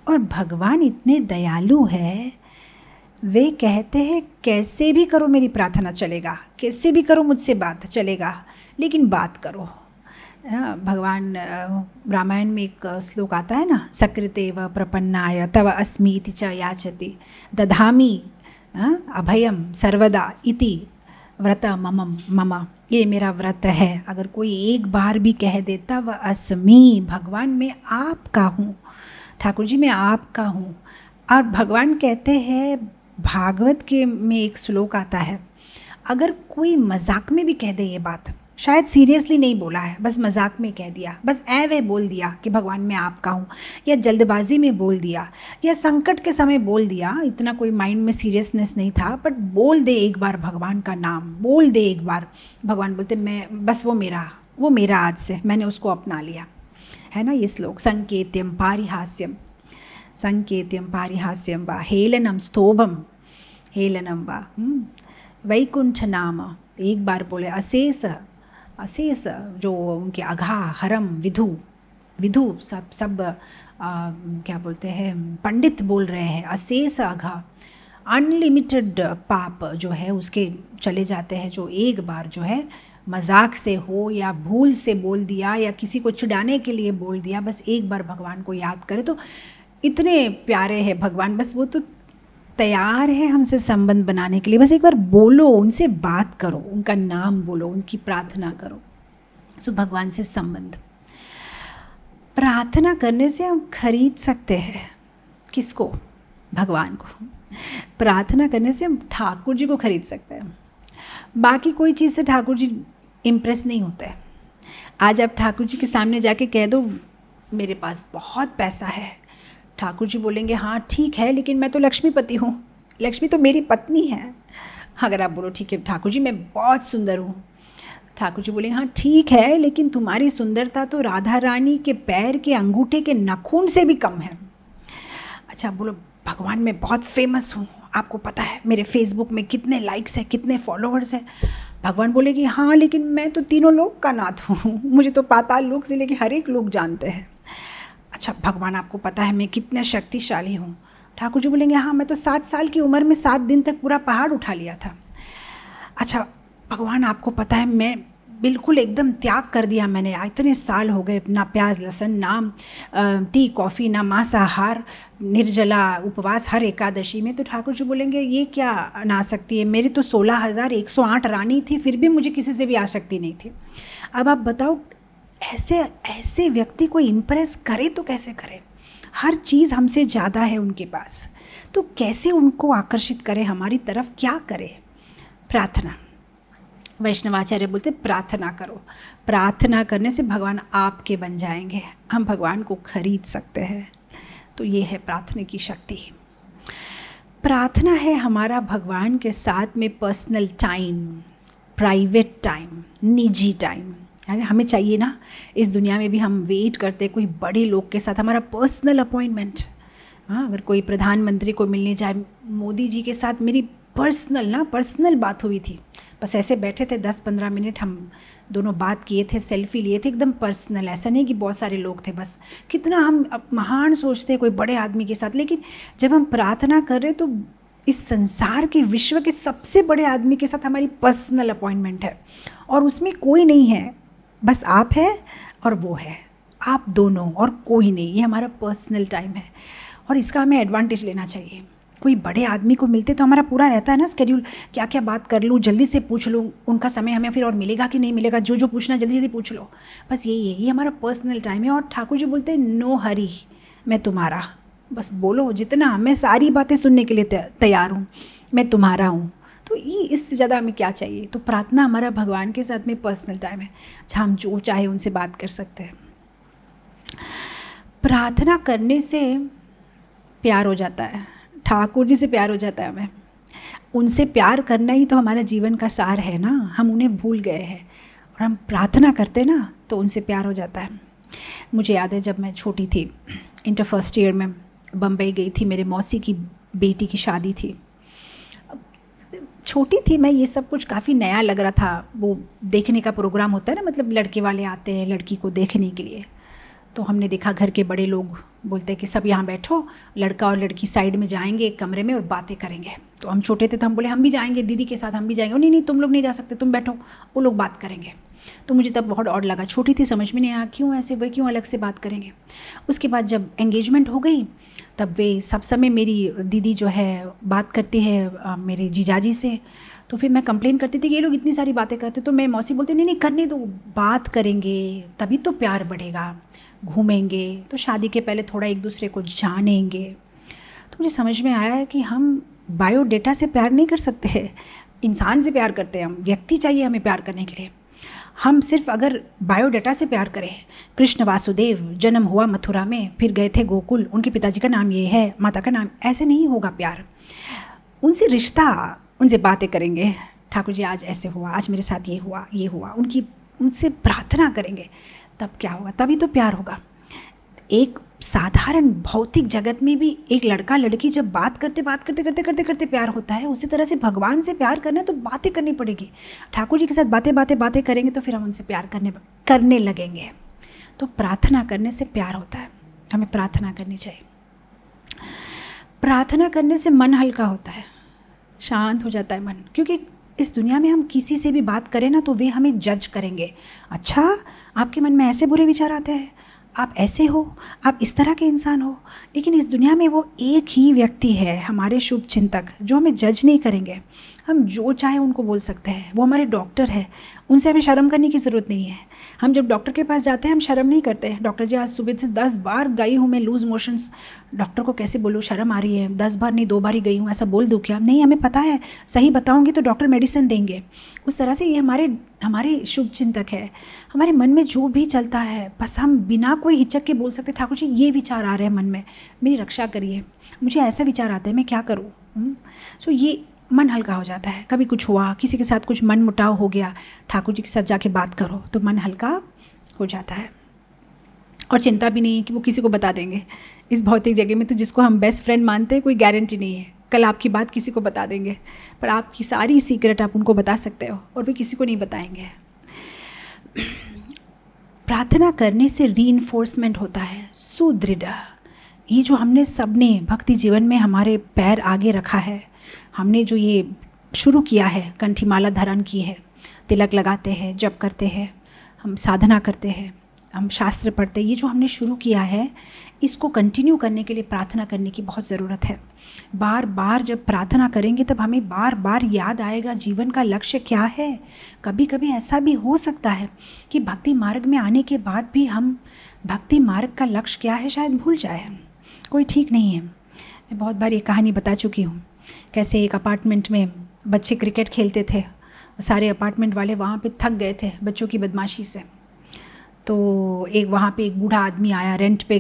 और भगवान इतने दयालु है वे कहते हैं कैसे भी करो मेरी प्रार्थना चलेगा कैसे भी करो मुझसे बात चलेगा लेकिन बात करो भगवान रामायण में एक श्लोक आता है ना सकृते व प्रपन्नाय तव अस्मीति च याचते दधामी अभयम सर्वदा इति व्रत मम मम ये मेरा व्रत है अगर कोई एक बार भी कह दे तब अस्मी भगवान मैं आपका हूँ ठाकुर जी मैं आपका हूँ और भगवान कहते हैं भागवत के में एक श्लोक आता है अगर कोई मजाक में भी कह दे ये बात शायद सीरियसली नहीं बोला है बस मजाक में कह दिया बस ऐ वे बोल दिया कि भगवान मैं आपका हूँ या जल्दबाजी में बोल दिया या संकट के समय बोल दिया इतना कोई माइंड में सीरियसनेस नहीं था बट बोल दे एक बार भगवान का नाम बोल दे एक बार भगवान बोलते मैं बस वो मेरा वो मेरा आज से मैंने उसको अपना लिया है ना ये श्लोक संकेत्यम पारिहास्यम संकेत्यम पारिहास्यम वा हेलनम स्तोभं हेलनम वा नाम एक बार बोले अशेष अशेष जो उनके अघा हरम विधु विधु सब सब आ, क्या बोलते हैं पंडित बोल रहे हैं अशेष अघा अनलिमिटेड पाप जो है उसके चले जाते हैं जो एक बार जो है मजाक से हो या भूल से बोल दिया या किसी को चिढ़ाने के लिए बोल दिया बस एक बार भगवान को याद करे तो इतने प्यारे हैं भगवान बस वो तो तैयार है हमसे संबंध बनाने के लिए बस एक बार बोलो उनसे बात करो उनका नाम बोलो उनकी प्रार्थना करो सो भगवान से संबंध प्रार्थना करने से हम खरीद सकते हैं किसको भगवान को प्रार्थना करने से हम ठाकुर जी को खरीद सकते हैं बाकी कोई चीज़ से ठाकुर जी इम्प्रेस नहीं होते आज आप ठाकुर जी के सामने जाके कह दो मेरे पास बहुत पैसा है ठाकुर जी बोलेंगे हाँ ठीक है लेकिन मैं तो लक्ष्मीपति हूँ लक्ष्मी तो मेरी पत्नी है अगर आप बोलो ठीक है ठाकुर जी मैं बहुत सुंदर हूँ ठाकुर जी बोलेंगे हाँ ठीक है लेकिन तुम्हारी सुंदरता तो राधा रानी के पैर के अंगूठे के नखून से भी कम है अच्छा बोलो भगवान मैं बहुत फेमस हूँ आपको पता है मेरे फेसबुक में कितने लाइक्स हैं कितने फॉलोअर्स हैं भगवान बोले कि हाँ लेकिन मैं तो तीनों लोग का नाथ हूँ मुझे तो पाताल लोग से लेके हर एक लोग जानते हैं अच्छा भगवान आपको पता है मैं कितना शक्तिशाली हूँ ठाकुर जी बोलेंगे हाँ मैं तो सात साल की उम्र में सात दिन तक पूरा पहाड़ उठा लिया था अच्छा भगवान आपको पता है मैं बिल्कुल एकदम त्याग कर दिया मैंने इतने साल हो गए ना प्याज लहसन ना टी कॉफ़ी ना मांसाहार निर्जला उपवास हर एकादशी में तो ठाकुर जी बोलेंगे ये क्या ना सकती है मेरी तो सोलह हज़ार एक सौ आठ रानी थी फिर भी मुझे किसी से भी आ सकती नहीं थी अब आप बताओ ऐसे ऐसे व्यक्ति को इम्प्रेस करे तो कैसे करे हर चीज़ हमसे ज़्यादा है उनके पास तो कैसे उनको आकर्षित करें हमारी तरफ क्या करें प्रार्थना वैष्णवाचार्य बोलते प्रार्थना करो प्रार्थना करने से भगवान आपके बन जाएंगे हम भगवान को खरीद सकते हैं तो ये है प्रार्थना की शक्ति प्रार्थना है हमारा भगवान के साथ में पर्सनल टाइम प्राइवेट टाइम निजी टाइम यानी हमें चाहिए ना इस दुनिया में भी हम वेट करते कोई बड़े लोग के साथ हमारा पर्सनल अपॉइंटमेंट हाँ अगर कोई प्रधानमंत्री को मिलने जाए मोदी जी के साथ मेरी पर्सनल ना पर्सनल बात हुई थी बस ऐसे बैठे थे दस पंद्रह मिनट हम दोनों बात किए थे सेल्फी लिए थे एकदम पर्सनल ऐसा नहीं कि बहुत सारे लोग थे बस कितना हम महान सोचते कोई बड़े आदमी के साथ लेकिन जब हम प्रार्थना कर रहे तो इस संसार के विश्व के सबसे बड़े आदमी के साथ हमारी पर्सनल अपॉइंटमेंट है और उसमें कोई नहीं है बस आप हैं और वो है आप दोनों और कोई नहीं ये हमारा पर्सनल टाइम है और इसका हमें एडवांटेज लेना चाहिए कोई बड़े आदमी को मिलते तो हमारा पूरा रहता है ना स्केड्यूल क्या क्या बात कर लूँ जल्दी से पूछ लूँ उनका समय हमें फिर और मिलेगा कि नहीं मिलेगा जो जो पूछना जल्दी जल्दी पूछ लो बस यही है ये हमारा पर्सनल टाइम है और ठाकुर जी बोलते हैं नो हरी मैं तुम्हारा बस बोलो जितना मैं सारी बातें सुनने के लिए तैयार हूँ मैं तुम्हारा हूँ तो ये इससे ज़्यादा हमें क्या चाहिए तो प्रार्थना हमारा भगवान के साथ में पर्सनल टाइम है जहाँ अच्छा, हम जो चाहे उनसे बात कर सकते हैं प्रार्थना करने से प्यार हो जाता है ठाकुर जी से प्यार हो जाता है हमें उनसे प्यार करना ही तो हमारा जीवन का सार है ना हम उन्हें भूल गए हैं और हम प्रार्थना करते ना तो उनसे प्यार हो जाता है मुझे याद है जब मैं छोटी थी इंटर फर्स्ट ईयर में बम्बई गई थी मेरे मौसी की बेटी की शादी थी छोटी थी मैं ये सब कुछ काफ़ी नया लग रहा था वो देखने का प्रोग्राम होता है ना मतलब लड़के वाले आते हैं लड़की को देखने के लिए तो हमने देखा घर के बड़े लोग बोलते हैं कि सब यहाँ बैठो लड़का और लड़की साइड में जाएंगे एक कमरे में और बातें करेंगे तो हम छोटे थे तो हम बोले हम भी जाएंगे दीदी के साथ हम भी जाएंगे नहीं नहीं तुम लोग नहीं जा सकते तुम बैठो वो लोग बात करेंगे तो मुझे तब बहुत और लगा छोटी थी समझ में नहीं आया क्यों ऐसे वे क्यों अलग से बात करेंगे उसके बाद जब एंगेजमेंट हो गई तब वे सब समय मेरी दीदी जो है बात करती है मेरे जीजाजी से तो फिर मैं कंप्लेन करती थी कि ये लोग इतनी सारी बातें करते तो मैं मौसी बोलती नहीं नहीं करने दो बात करेंगे तभी तो प्यार बढ़ेगा घूमेंगे तो शादी के पहले थोड़ा एक दूसरे को जानेंगे तो मुझे समझ में आया है कि हम बायोडेटा से प्यार नहीं कर सकते इंसान से प्यार करते हैं हम व्यक्ति चाहिए हमें प्यार करने के लिए हम सिर्फ अगर बायोडाटा से प्यार करें कृष्ण वासुदेव जन्म हुआ मथुरा में फिर गए थे गोकुल उनके पिताजी का नाम ये है माता का नाम ऐसे नहीं होगा प्यार उनसे रिश्ता उनसे बातें करेंगे ठाकुर जी आज ऐसे हुआ आज मेरे साथ ये हुआ ये हुआ उनकी उनसे प्रार्थना करेंगे तब क्या होगा तभी तो प्यार होगा एक साधारण भौतिक जगत में भी एक लड़का लड़की जब बात करते बात करते करते करते करते प्यार होता है उसी तरह से भगवान से प्यार करना है तो बातें करनी पड़ेगी ठाकुर जी के साथ बातें बातें बातें करेंगे तो फिर हम उनसे प्यार करने करने लगेंगे तो प्रार्थना करने से प्यार होता है हमें प्रार्थना करनी चाहिए प्रार्थना करने से मन हल्का होता है शांत हो जाता है मन क्योंकि इस दुनिया में हम किसी से भी बात करें ना तो वे हमें जज करेंगे अच्छा आपके मन में ऐसे बुरे विचार आते हैं आप ऐसे हो आप इस तरह के इंसान हो लेकिन इस दुनिया में वो एक ही व्यक्ति है हमारे शुभ चिंतक जो हमें जज नहीं करेंगे हम जो चाहे उनको बोल सकते हैं वो हमारे डॉक्टर है उनसे हमें शर्म करने की ज़रूरत नहीं है हम जब डॉक्टर के पास जाते हैं हम शर्म नहीं करते डॉक्टर जी आज सुबह से दस बार गई हूँ मैं लूज़ मोशंस डॉक्टर को कैसे बोलूँ शर्म आ रही है दस बार नहीं दो बार ही गई हूँ ऐसा बोल दूँ क्या नहीं हमें पता है सही बताऊँगी तो डॉक्टर मेडिसिन देंगे उस तरह से ये हमारे हमारे शुभ चिंतक है हमारे मन में जो भी चलता है बस हम बिना कोई हिचक के बोल सकते ठाकुर जी ये विचार आ रहे हैं मन में मेरी रक्षा करिए मुझे ऐसा विचार आता है मैं क्या करूँ सो हम्म। so, ये मन हल्का हो जाता है कभी कुछ हुआ किसी के साथ कुछ मन मुटाव हो गया ठाकुर जी के साथ जाके बात करो तो मन हल्का हो जाता है और चिंता भी नहीं है कि वो किसी को बता देंगे इस भौतिक जगह में तो जिसको हम बेस्ट फ्रेंड मानते हैं कोई गारंटी नहीं है कल आपकी बात किसी को बता देंगे पर आपकी सारी सीक्रेट आप उनको बता सकते हो और वे किसी को नहीं बताएंगे प्रार्थना करने से री होता है सुदृढ़ ये जो हमने सबने भक्ति जीवन में हमारे पैर आगे रखा है हमने जो ये शुरू किया है कंठीमाला धारण की है तिलक लगाते हैं जप करते हैं हम साधना करते हैं हम शास्त्र पढ़ते हैं ये जो हमने शुरू किया है इसको कंटिन्यू करने के लिए प्रार्थना करने की बहुत ज़रूरत है बार बार जब प्रार्थना करेंगे तब हमें बार बार याद आएगा जीवन का लक्ष्य क्या है कभी कभी ऐसा भी हो सकता है कि भक्ति मार्ग में आने के बाद भी हम भक्ति मार्ग का लक्ष्य क्या है शायद भूल जाए कोई ठीक नहीं है मैं बहुत बार ये कहानी बता चुकी हूँ कैसे एक अपार्टमेंट में बच्चे क्रिकेट खेलते थे सारे अपार्टमेंट वाले वहाँ पे थक गए थे बच्चों की बदमाशी से तो एक वहाँ पे एक बूढ़ा आदमी आया रेंट पे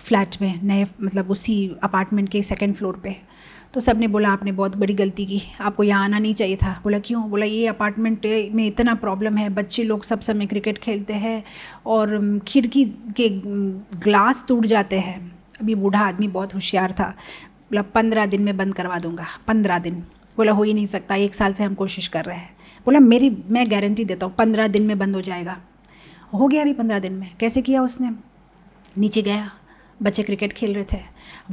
फ्लैट में नए मतलब उसी अपार्टमेंट के सेकंड फ्लोर पे तो सब ने बोला आपने बहुत बड़ी गलती की आपको यहाँ आना नहीं चाहिए था बोला क्यों बोला ये अपार्टमेंट में इतना प्रॉब्लम है बच्चे लोग सब समय क्रिकेट खेलते हैं और खिड़की के ग्लास टूट जाते हैं अभी बूढ़ा आदमी बहुत होशियार था बोला मतलब पंद्रह दिन में बंद करवा दूंगा पंद्रह दिन बोला हो ही नहीं सकता एक साल से हम कोशिश कर रहे हैं बोला मेरी मैं गारंटी देता हूँ पंद्रह दिन में बंद हो जाएगा हो गया अभी पंद्रह दिन में कैसे किया उसने नीचे गया बच्चे क्रिकेट खेल रहे थे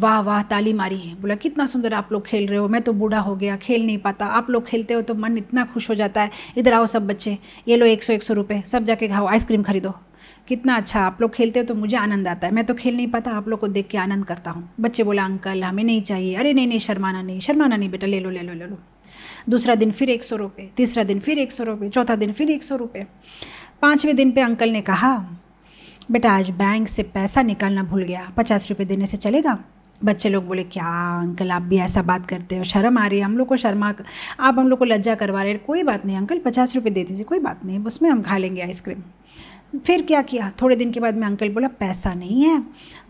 वाह वाह ताली मारी बोला कितना सुंदर आप लोग खेल रहे हो मैं तो बूढ़ा हो गया खेल नहीं पाता आप लोग खेलते हो तो मन इतना खुश हो जाता है इधर आओ सब बच्चे ये लो एक सौ एक सौ रुपये सब जाके खाओ आइसक्रीम खरीदो कितना अच्छा आप लोग खेलते हो तो मुझे आनंद आता है मैं तो खेल नहीं पाता आप लोग को देख के आनंद करता हूँ बच्चे बोला अंकल हमें नहीं चाहिए अरे नहीं नहीं शर्माना नहीं शर्माना नहीं बेटा ले लो ले लो ले लो दूसरा दिन फिर एक सौ रुपये तीसरा दिन फिर एक सौ रुपये चौथा दिन फिर एक सौ रुपये पाँचवें दिन पे अंकल ने कहा बेटा आज बैंक से पैसा निकालना भूल गया पचास रुपये देने से चलेगा बच्चे लोग बोले क्या अंकल आप भी ऐसा बात करते हो शर्म आ रही है हम लोग को शर्मा आप हम लोग को लज्जा करवा रहे हैं कोई बात नहीं अंकल पचास रुपये दे दीजिए कोई बात नहीं उसमें हम खा लेंगे आइसक्रीम फिर क्या किया थोड़े दिन के बाद में अंकल बोला पैसा नहीं है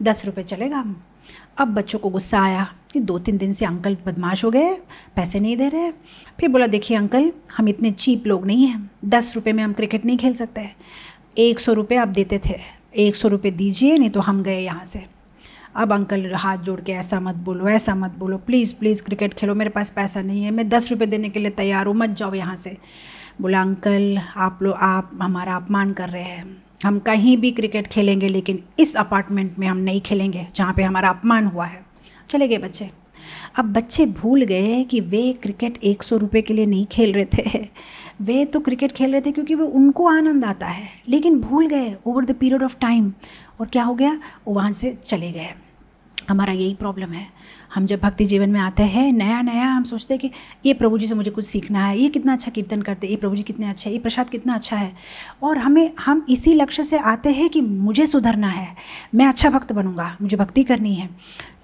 दस रुपये चलेगा अब बच्चों को गुस्सा आया कि दो तीन दिन से अंकल बदमाश हो गए पैसे नहीं दे रहे फिर बोला देखिए अंकल हम इतने चीप लोग नहीं हैं दस रुपये में हम क्रिकेट नहीं खेल सकते एक सौ रुपये आप देते थे एक सौ रुपये दीजिए नहीं तो हम गए यहाँ से अब अंकल हाथ जोड़ के ऐसा मत बोलो ऐसा मत बोलो प्लीज़ प्लीज़ क्रिकेट खेलो मेरे पास पैसा नहीं है मैं दस रुपये देने के लिए तैयार हूँ मत जाओ यहाँ से बोला अंकल आप लोग आप हमारा अपमान कर रहे हैं हम कहीं भी क्रिकेट खेलेंगे लेकिन इस अपार्टमेंट में हम नहीं खेलेंगे जहाँ पे हमारा अपमान हुआ है चले गए बच्चे अब बच्चे भूल गए कि वे क्रिकेट एक सौ रुपये के लिए नहीं खेल रहे थे वे तो क्रिकेट खेल रहे थे क्योंकि वो उनको आनंद आता है लेकिन भूल गए over the period of time और क्या हो गया वो वहाँ से चले गए हमारा यही प्रॉब्लम है हम जब भक्ति जीवन में आते हैं नया नया हम सोचते हैं कि ये प्रभु जी से मुझे कुछ सीखना है ये कितना अच्छा कीर्तन करते ये प्रभु जी कितने अच्छे हैं ये प्रसाद कितना अच्छा है और हमें हम इसी लक्ष्य से आते हैं कि मुझे सुधरना है मैं अच्छा भक्त बनूंगा मुझे भक्ति करनी है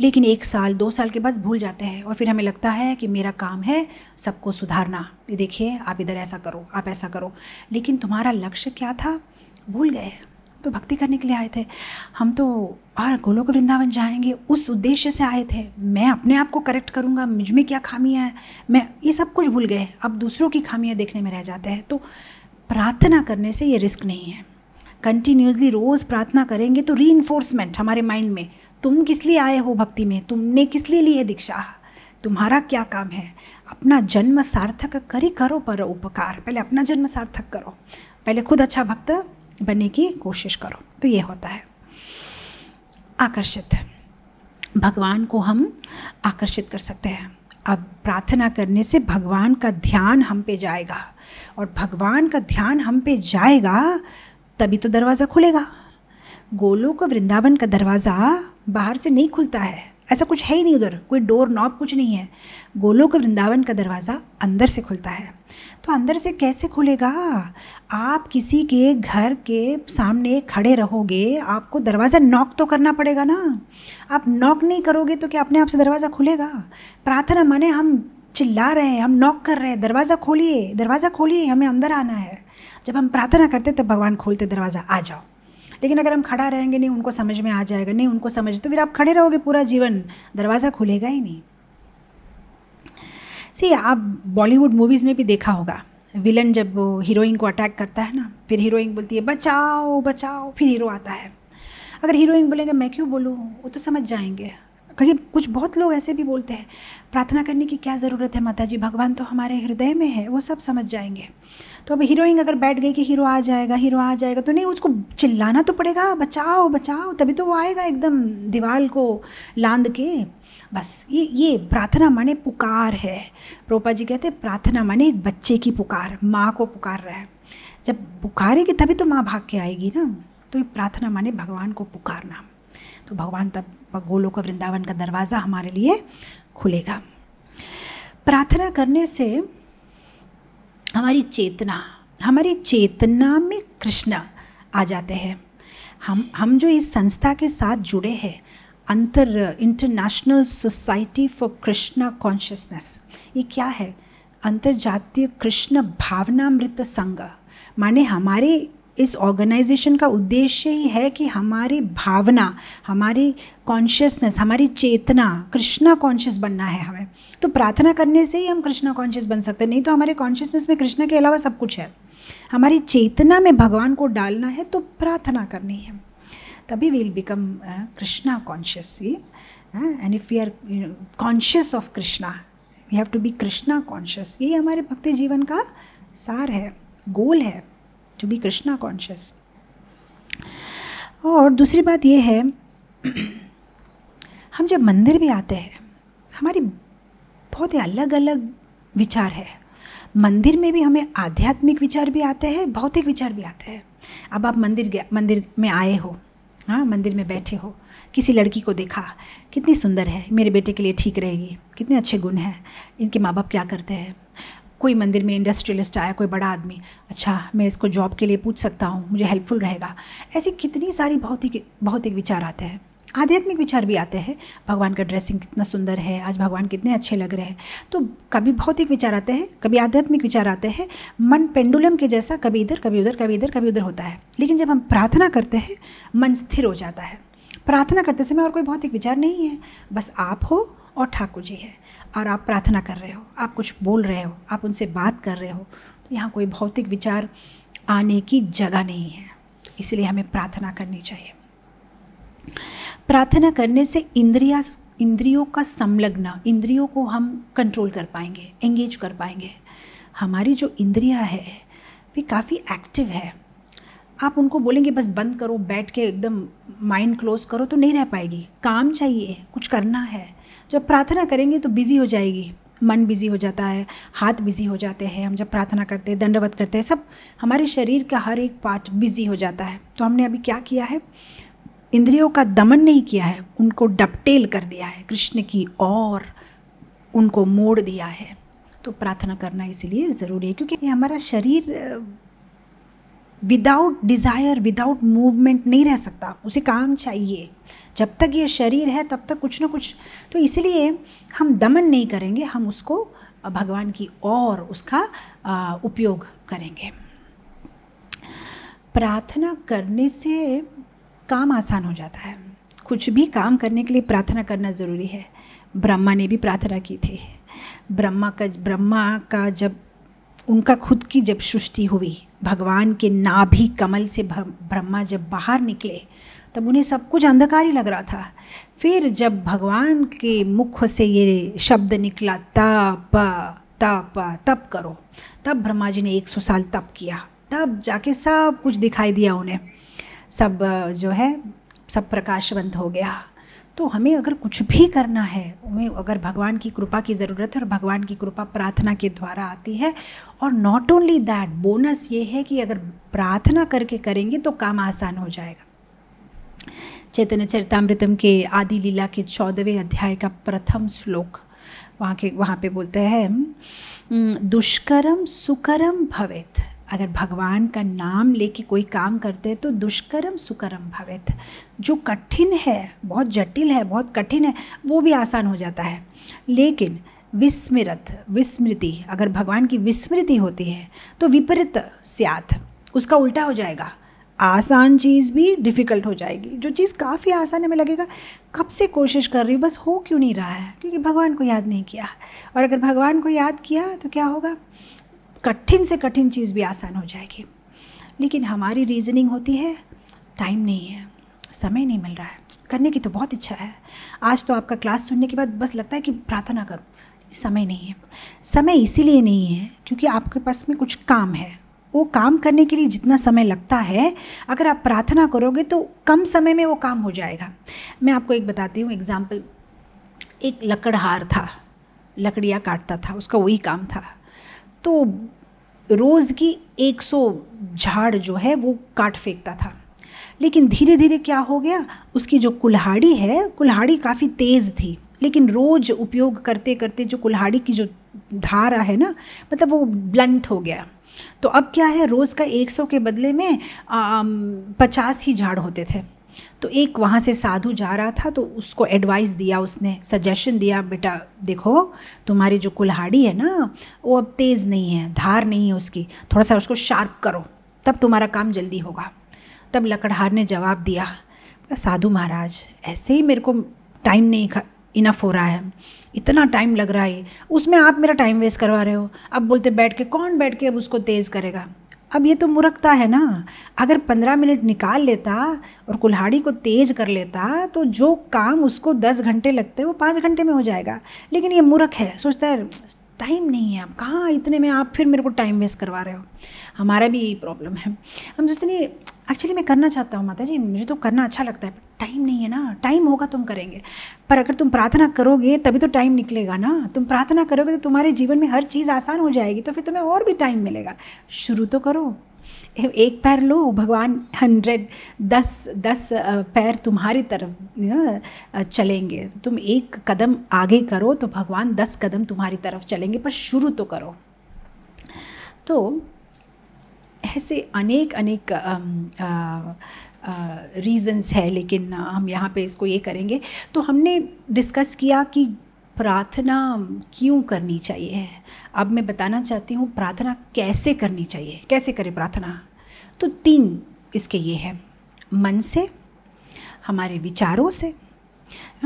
लेकिन एक साल दो साल के बाद भूल जाते हैं और फिर हमें लगता है कि मेरा काम है सबको सुधारना देखिए आप इधर ऐसा करो आप ऐसा करो लेकिन तुम्हारा लक्ष्य क्या था भूल गए तो भक्ति करने के लिए आए थे हम तो और गोलोक वृंदावन जाएंगे उस उद्देश्य से आए थे मैं अपने आप को करेक्ट करूँगा मुझ में क्या खामियाँ हैं मैं ये सब कुछ भूल गए अब दूसरों की खामियाँ देखने में रह जाते हैं तो प्रार्थना करने से ये रिस्क नहीं है कंटिन्यूसली रोज़ प्रार्थना करेंगे तो री हमारे माइंड में तुम किस लिए आए हो भक्ति में तुमने किस लिए है दीक्षा तुम्हारा क्या काम है अपना जन्म सार्थक करी करो पर उपकार पहले अपना जन्म सार्थक करो पहले खुद अच्छा भक्त बनने की कोशिश करो तो ये होता है आकर्षित भगवान को हम आकर्षित कर सकते हैं अब प्रार्थना करने से भगवान का ध्यान हम पे जाएगा और भगवान का ध्यान हम पे जाएगा तभी तो दरवाज़ा खुलेगा को वृंदावन का दरवाज़ा बाहर से नहीं खुलता है ऐसा कुछ है ही नहीं उधर कोई डोर नॉब कुछ नहीं है का वृंदावन का दरवाज़ा अंदर से खुलता है तो अंदर से कैसे खुलेगा आप किसी के घर के सामने खड़े रहोगे आपको दरवाज़ा नॉक तो करना पड़ेगा ना आप नॉक नहीं करोगे तो क्या अपने आप से दरवाज़ा खुलेगा प्रार्थना माने हम चिल्ला रहे हैं हम नॉक कर रहे हैं दरवाज़ा खोलिए दरवाज़ा खोलिए हमें अंदर आना है जब हम प्रार्थना करते तब भगवान खोलते दरवाज़ा आ जाओ लेकिन अगर हम खड़ा रहेंगे नहीं उनको समझ में आ जाएगा नहीं उनको समझ तो फिर आप खड़े रहोगे पूरा जीवन दरवाज़ा खुलेगा ही नहीं सी आप बॉलीवुड मूवीज़ में भी देखा होगा विलन जब हीरोइन को अटैक करता है ना फिर हीरोइन बोलती है बचाओ बचाओ फिर हीरो आता है अगर हीरोइन बोलेंगे मैं क्यों बोलूँ वो तो समझ जाएंगे कहीं कुछ बहुत लोग ऐसे भी बोलते हैं प्रार्थना करने की क्या ज़रूरत है माता जी भगवान तो हमारे हृदय में है वो सब समझ जाएंगे तो अब हीरोइन अगर बैठ गई कि हीरो आ जाएगा हीरो आ जाएगा तो नहीं उसको चिल्लाना तो पड़ेगा बचाओ बचाओ तभी तो वो आएगा एकदम दीवार को लांद के बस ये ये प्रार्थना माने पुकार है प्रोपा जी कहते हैं प्रार्थना माने एक बच्चे की पुकार माँ को पुकार रहा है जब पुकारेगी तभी तो माँ भाग के आएगी ना तो ये प्रार्थना माने भगवान को पुकारना तो भगवान तब गोलों का वृंदावन का दरवाज़ा हमारे लिए खुलेगा प्रार्थना करने से हमारी चेतना हमारी चेतना में कृष्ण आ जाते हैं हम हम जो इस संस्था के साथ जुड़े हैं अंतर international society for Krishna consciousness ये क्या है अंतर्जातीय कृष्ण भावनामृत संघ माने हमारे इस ऑर्गेनाइजेशन का उद्देश्य ही है कि हमारी भावना हमारी कॉन्शियसनेस हमारी चेतना कृष्णा कॉन्शियस बनना है हमें तो प्रार्थना करने से ही हम कृष्णा कॉन्शियस बन सकते हैं नहीं तो हमारे कॉन्शियसनेस में कृष्णा के अलावा सब कुछ है हमारी चेतना में भगवान को डालना है तो प्रार्थना करनी है तभी we'll become Krishna conscious see and if you are conscious of Krishna we have to be Krishna conscious ये हमारे भक्ति जीवन का सार है गोल है टू बी कृष्णा कॉन्शियस और दूसरी बात ये है हम जब मंदिर भी आते हैं हमारी बहुत ही अलग अलग विचार है मंदिर में भी हमें आध्यात्मिक विचार भी आते हैं भौतिक विचार भी आते हैं अब आप मंदिर गए मंदिर में आए हो हाँ मंदिर में बैठे हो किसी लड़की को देखा कितनी सुंदर है मेरे बेटे के लिए ठीक रहेगी कितने अच्छे गुण हैं इनके माँ बाप क्या करते हैं कोई मंदिर में इंडस्ट्रियलिस्ट आया कोई बड़ा आदमी अच्छा मैं इसको जॉब के लिए पूछ सकता हूँ मुझे हेल्पफुल रहेगा ऐसी कितनी सारी भौतिक भौतिक विचार आते हैं आध्यात्मिक विचार भी आते हैं भगवान का ड्रेसिंग कितना सुंदर है आज भगवान कितने अच्छे लग रहे हैं तो कभी भौतिक विचार आते हैं कभी आध्यात्मिक विचार आते हैं मन पेंडुलम के जैसा कभी इधर कभी उधर कभी इधर कभी उधर होता है लेकिन जब हम प्रार्थना करते हैं मन स्थिर हो जाता है प्रार्थना करते समय और कोई भौतिक विचार नहीं है बस आप हो और ठाकुर जी है और आप प्रार्थना कर रहे हो आप कुछ बोल रहे हो आप उनसे बात कर रहे हो तो यहाँ कोई भौतिक विचार आने की जगह नहीं है इसलिए हमें प्रार्थना करनी चाहिए प्रार्थना करने से इंद्रिया इंद्रियों का संलग्ना इंद्रियों को हम कंट्रोल कर पाएंगे एंगेज कर पाएंगे हमारी जो इंद्रिया है वे काफ़ी एक्टिव है आप उनको बोलेंगे बस बंद करो बैठ के एकदम माइंड क्लोज करो तो नहीं रह पाएगी काम चाहिए कुछ करना है जब प्रार्थना करेंगे तो बिज़ी हो जाएगी मन बिज़ी हो जाता है हाथ बिज़ी हो जाते हैं हम जब प्रार्थना करते हैं दंडवत करते हैं सब हमारे शरीर का हर एक पार्ट बिज़ी हो जाता है तो हमने अभी क्या किया है इंद्रियों का दमन नहीं किया है उनको डपटेल कर दिया है कृष्ण की और उनको मोड़ दिया है तो प्रार्थना करना इसलिए ज़रूरी है क्योंकि हमारा शरीर विदाउट डिज़ायर विदाउट मूवमेंट नहीं रह सकता उसे काम चाहिए जब तक ये शरीर है तब तक कुछ ना कुछ तो इसलिए हम दमन नहीं करेंगे हम उसको भगवान की और उसका उपयोग करेंगे प्रार्थना करने से काम आसान हो जाता है कुछ भी काम करने के लिए प्रार्थना करना ज़रूरी है ब्रह्मा ने भी प्रार्थना की थी ब्रह्मा का ब्रह्मा का जब उनका खुद की जब सृष्टि हुई भगवान के नाभि कमल से ब्रह्मा जब बाहर निकले तब उन्हें सब कुछ अंधकार ही लग रहा था फिर जब भगवान के मुख से ये शब्द निकला तप तप तप करो तब ब्रह्मा जी ने 100 साल तप किया तब जाके सब कुछ दिखाई दिया उन्हें सब जो है सब प्रकाशवंत हो गया तो हमें अगर कुछ भी करना है हमें अगर भगवान की कृपा की ज़रूरत है और भगवान की कृपा प्रार्थना के द्वारा आती है और नॉट ओनली दैट बोनस ये है कि अगर प्रार्थना करके करेंगे तो काम आसान हो जाएगा चैतन्य चरितमृतम के आदि लीला के चौदहवें अध्याय का प्रथम श्लोक वहाँ के वहाँ पे बोलते हैं दुष्करम सुकरम भवेत अगर भगवान का नाम लेके कोई काम करते हैं तो दुष्कर्म सुकर्म भवित जो कठिन है बहुत जटिल है बहुत कठिन है वो भी आसान हो जाता है लेकिन विस्मृत विस्मृति अगर भगवान की विस्मृति होती है तो विपरीत स्यात उसका उल्टा हो जाएगा आसान चीज़ भी डिफ़िकल्ट हो जाएगी जो चीज़ काफ़ी आसान हमें लगेगा कब से कोशिश कर रही हूँ बस हो क्यों नहीं रहा है क्योंकि भगवान को याद नहीं किया और अगर भगवान को याद किया तो क्या होगा कठिन से कठिन चीज़ भी आसान हो जाएगी लेकिन हमारी रीजनिंग होती है टाइम नहीं है समय नहीं मिल रहा है करने की तो बहुत इच्छा है आज तो आपका क्लास सुनने के बाद बस लगता है कि प्रार्थना करूँ समय नहीं है समय इसीलिए नहीं है क्योंकि आपके पास में कुछ काम है वो काम करने के लिए जितना समय लगता है अगर आप प्रार्थना करोगे तो कम समय में वो काम हो जाएगा मैं आपको एक बताती हूँ एग्ज़ाम्पल एक लकड़हार था लकड़ियाँ काटता था उसका वही काम था तो रोज़ की 100 झाड़ जो है वो काट फेंकता था लेकिन धीरे धीरे क्या हो गया उसकी जो कुल्हाड़ी है कुल्हाड़ी काफ़ी तेज़ थी लेकिन रोज़ उपयोग करते करते जो कुल्हाड़ी की जो धारा है ना मतलब वो ब्लंट हो गया तो अब क्या है रोज़ का 100 के बदले में पचास ही झाड़ होते थे तो एक वहाँ से साधु जा रहा था तो उसको एडवाइस दिया उसने सजेशन दिया बेटा देखो तुम्हारी जो कुल्हाड़ी है ना वो अब तेज़ नहीं है धार नहीं है उसकी थोड़ा सा उसको शार्प करो तब तुम्हारा काम जल्दी होगा तब लकड़हार ने जवाब दिया साधु महाराज ऐसे ही मेरे को टाइम नहीं इनफ हो रहा है इतना टाइम लग रहा है उसमें आप मेरा टाइम वेस्ट करवा रहे हो अब बोलते बैठ के कौन बैठ के अब उसको तेज़ करेगा अब ये तो मुरखता है ना अगर पंद्रह मिनट निकाल लेता और कुल्हाड़ी को तेज कर लेता तो जो काम उसको दस घंटे लगते वो पाँच घंटे में हो जाएगा लेकिन ये मुरख है सोचता है टाइम नहीं है अब कहाँ इतने में आप फिर मेरे को टाइम वेस्ट करवा रहे हो हमारा भी यही प्रॉब्लम है हम सोचते नहीं एक्चुअली मैं करना चाहता हूँ माता जी मुझे तो करना अच्छा लगता है टाइम नहीं है ना टाइम होगा तुम करेंगे पर अगर तुम प्रार्थना करोगे तभी तो टाइम निकलेगा ना तुम प्रार्थना करोगे तो तुम्हारे जीवन में हर चीज़ आसान हो जाएगी तो फिर तुम्हें और भी टाइम मिलेगा शुरू तो करो एक पैर लो भगवान हंड्रेड दस दस पैर तुम्हारी तरफ चलेंगे तुम एक कदम आगे करो तो भगवान दस कदम तुम्हारी तरफ चलेंगे पर शुरू तो करो तो ऐसे अनेक अनेक रीज़न्स है लेकिन हम यहाँ पे इसको ये करेंगे तो हमने डिस्कस किया कि प्रार्थना क्यों करनी चाहिए अब मैं बताना चाहती हूँ प्रार्थना कैसे करनी चाहिए कैसे करें प्रार्थना तो तीन इसके ये हैं मन से हमारे विचारों से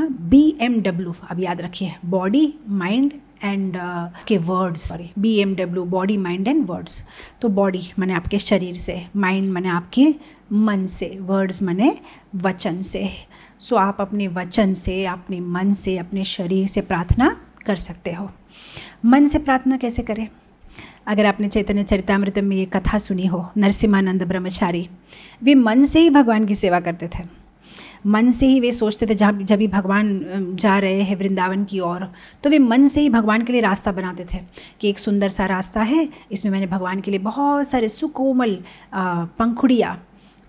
बी एम डब्ल्यू अब याद रखिए बॉडी माइंड एंड के words sorry B M W body mind and words तो बॉडी मैंने आपके शरीर से माइंड मैंने आपके मन से वर्ड्स मैंने वचन से सो so, आप अपने वचन से अपने मन से अपने शरीर से प्रार्थना कर सकते हो मन से प्रार्थना कैसे करें अगर आपने चैतन्य चरितमृत में ये कथा सुनी हो नरसिम्हानंद ब्रह्मचारी वे मन से ही भगवान की सेवा करते थे मन से ही वे सोचते थे जब जब भी भगवान जा रहे हैं वृंदावन की ओर तो वे मन से ही भगवान के लिए रास्ता बनाते थे कि एक सुंदर सा रास्ता है इसमें मैंने भगवान के लिए बहुत सारे सुकोमल पंखुड़ियाँ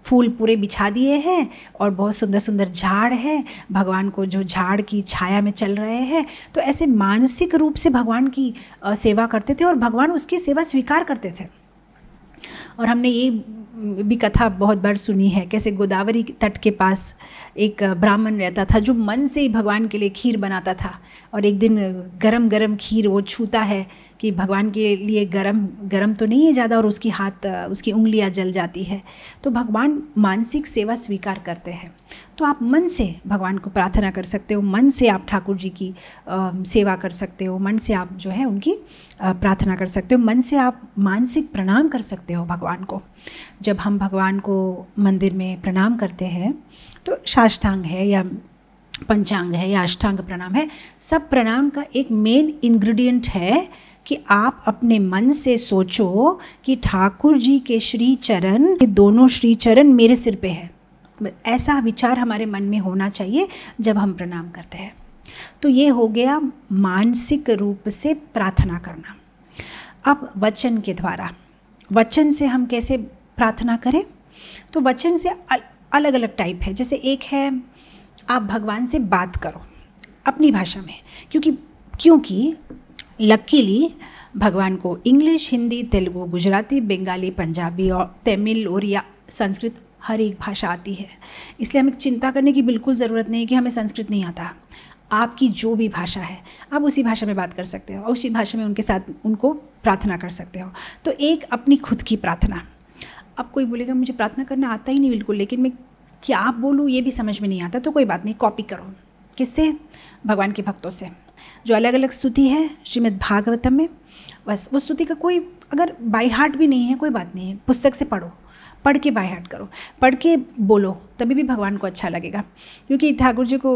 फूल पूरे बिछा दिए हैं और बहुत सुंदर सुंदर झाड़ है भगवान को जो झाड़ की छाया में चल रहे हैं तो ऐसे मानसिक रूप से भगवान की सेवा करते थे और भगवान उसकी सेवा स्वीकार करते थे और हमने ये भी कथा बहुत बार सुनी है कैसे गोदावरी तट के पास एक ब्राह्मण रहता था जो मन से ही भगवान के लिए खीर बनाता था और एक दिन गरम गरम खीर वो छूता है कि भगवान के लिए गरम गरम तो नहीं है ज़्यादा और उसकी हाथ उसकी उंगलियां जल जाती है तो भगवान मानसिक सेवा स्वीकार करते हैं तो आप मन से भगवान को प्रार्थना कर सकते हो मन से आप ठाकुर जी की सेवा कर सकते हो मन से आप जो है उनकी प्रार्थना कर सकते हो मन से आप मानसिक प्रणाम कर सकते हो भगवान को जब हम भगवान को मंदिर में प्रणाम करते हैं तो साष्टांग है या पंचांग है या अष्टांग प्रणाम है सब प्रणाम का एक मेन इंग्रेडिएंट है कि आप अपने मन से सोचो कि ठाकुर जी के श्री चरण ये दोनों श्री चरण मेरे सिर पे है ऐसा विचार हमारे मन में होना चाहिए जब हम प्रणाम करते हैं तो ये हो गया मानसिक रूप से प्रार्थना करना अब वचन के द्वारा वचन से हम कैसे प्रार्थना करें तो वचन से अलग अलग टाइप है जैसे एक है आप भगवान से बात करो अपनी भाषा में क्योंकि क्योंकि लकीली भगवान को इंग्लिश हिंदी तेलुगु गुजराती बंगाली पंजाबी और तमिल या संस्कृत हर एक भाषा आती है इसलिए हमें चिंता करने की बिल्कुल ज़रूरत नहीं कि हमें संस्कृत नहीं आता आपकी जो भी भाषा है आप उसी भाषा में बात कर सकते हो और उसी भाषा में उनके साथ उनको प्रार्थना कर सकते हो तो एक अपनी खुद की प्रार्थना अब कोई बोलेगा मुझे प्रार्थना करना आता ही नहीं बिल्कुल लेकिन मैं क्या आप बोलूँ ये भी समझ में नहीं आता तो कोई बात नहीं कॉपी करो किससे भगवान के भक्तों से जो अलग अलग स्तुति है श्रीमद् भागवतम में बस उस स्तुति का कोई अगर बाई हार्ट भी नहीं है कोई बात नहीं है पुस्तक से पढ़ो पढ़ के बाई हार्ट करो पढ़ के बोलो तभी भी भगवान को अच्छा लगेगा क्योंकि ठाकुर जी को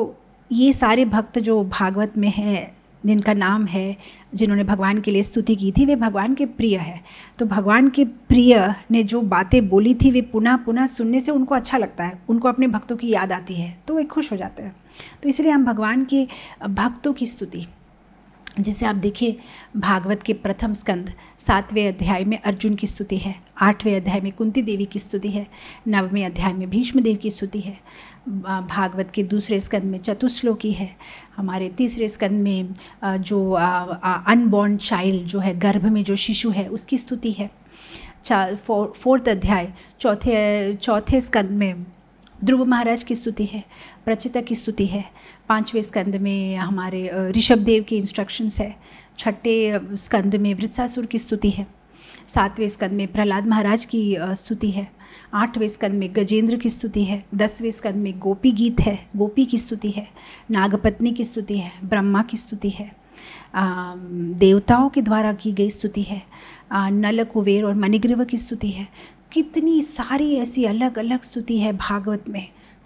ये सारे भक्त जो भागवत में हैं जिनका नाम है जिन्होंने भगवान के लिए स्तुति की थी वे भगवान के प्रिय है तो भगवान के प्रिय ने जो बातें बोली थी वे पुनः पुनः सुनने से उनको अच्छा लगता है उनको अपने भक्तों की याद आती है तो वे खुश हो जाते हैं तो इसलिए हम भगवान के भक्तों की स्तुति जैसे आप देखिए भागवत के प्रथम स्कंद सातवें अध्याय में अर्जुन की स्तुति है आठवें अध्याय में कुंती देवी की स्तुति है नववें अध्याय में भीष्म देव की स्तुति है भागवत के दूसरे स्कंद में चतुश्लोकी है हमारे तीसरे स्कंद में जो अनबॉर्न चाइल्ड जो है गर्भ में जो शिशु है उसकी स्तुति है फोर्थ अध्याय चौथे चौथे स्कंद में ध्रुव महाराज की स्तुति है प्रचिता की स्तुति है पांचवें स्कंद में हमारे ऋषभ देव की इंस्ट्रक्शंस है छठे स्कंद में वृत्सासुर की स्तुति है सातवें स्कंद में प्रहलाद महाराज की स्तुति है आठवें स्कंद में गजेंद्र की स्तुति है दसवें स्कंद में गोपी गीत है गोपी की स्तुति है नागपत्नी की स्तुति है ब्रह्मा की स्तुति है आ, देवताओं के द्वारा की गई स्तुति है आ, नल कुबेर और मणिग्रीव की स्तुति है कितनी सारी ऐसी अलग अलग स्तुति है भागवत में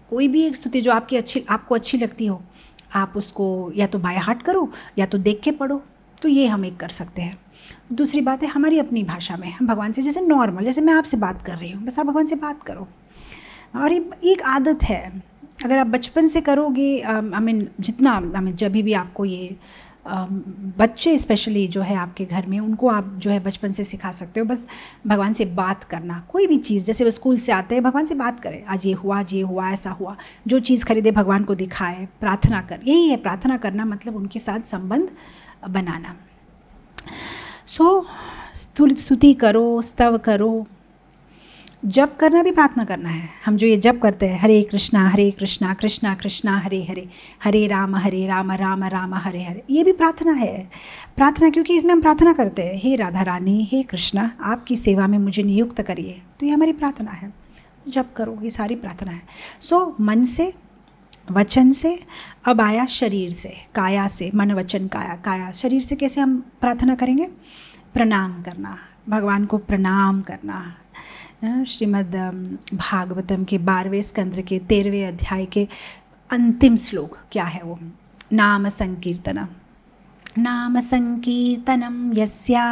कोई भी एक स्तुति जो आपकी अच्छी आपको अच्छी लगती हो आप उसको या तो बाय हार्ट करो या तो देख के पढ़ो तो ये हम एक कर सकते हैं दूसरी बात है हमारी अपनी भाषा में हम भगवान से जैसे नॉर्मल जैसे मैं आपसे बात कर रही हूँ बस आप भगवान से बात करो और ये एक आदत है अगर आप बचपन से करोगे आई मीन जितना आई मीन जब भी आपको ये बच्चे स्पेशली जो है आपके घर में उनको आप जो है बचपन से सिखा सकते हो बस भगवान से बात करना कोई भी चीज़ जैसे वो स्कूल से आते हैं भगवान से बात करें आज ये हुआ आज ये हुआ ऐसा हुआ जो चीज़ खरीदे भगवान को दिखाए प्रार्थना कर यही है प्रार्थना करना मतलब उनके साथ संबंध बनाना सो so, स्तुति करो स्तव करो जप करना भी प्रार्थना करना है हम जो ये जप करते हैं हरे कृष्णा हरे कृष्णा कृष्णा कृष्णा हरे हरे हरे राम हरे राम राम राम हरे हरे ये भी प्रार्थना है प्रार्थना क्योंकि इसमें हम प्रार्थना करते हैं हे राधा रानी हे कृष्णा आपकी सेवा में मुझे नियुक्त करिए तो ये हमारी प्रार्थना है जप करो ये सारी प्रार्थना है सो so, मन से वचन से अब आया शरीर से काया से मन वचन काया काया शरीर से कैसे हम प्रार्थना करेंगे प्रणाम करना भगवान को प्रणाम करना श्रीमद् भागवतम के बारहवें स्कंद के तेरहवें अध्याय के अंतिम श्लोक क्या है वो नाम संकीर्तनम नाम संकीर्तनम यस्या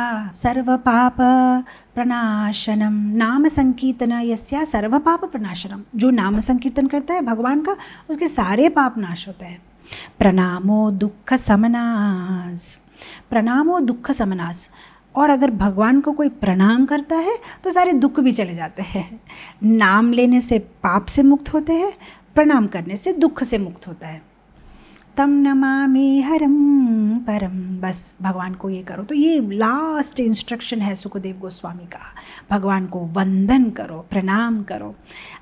प्रणाशनम नाम संकीर्तन यस्या पाप प्रणाशनम जो नाम संकीर्तन करता है भगवान का उसके सारे पाप नाश होते हैं प्रणामो दुख समनास प्रणामो दुख समनास और अगर भगवान को कोई प्रणाम करता है तो सारे दुख भी चले जाते हैं नाम लेने से पाप से मुक्त होते हैं प्रणाम करने से दुख से मुक्त होता है तम नमामि हरम परम बस भगवान को ये करो तो ये लास्ट इंस्ट्रक्शन है सुखदेव गोस्वामी का भगवान को वंदन करो प्रणाम करो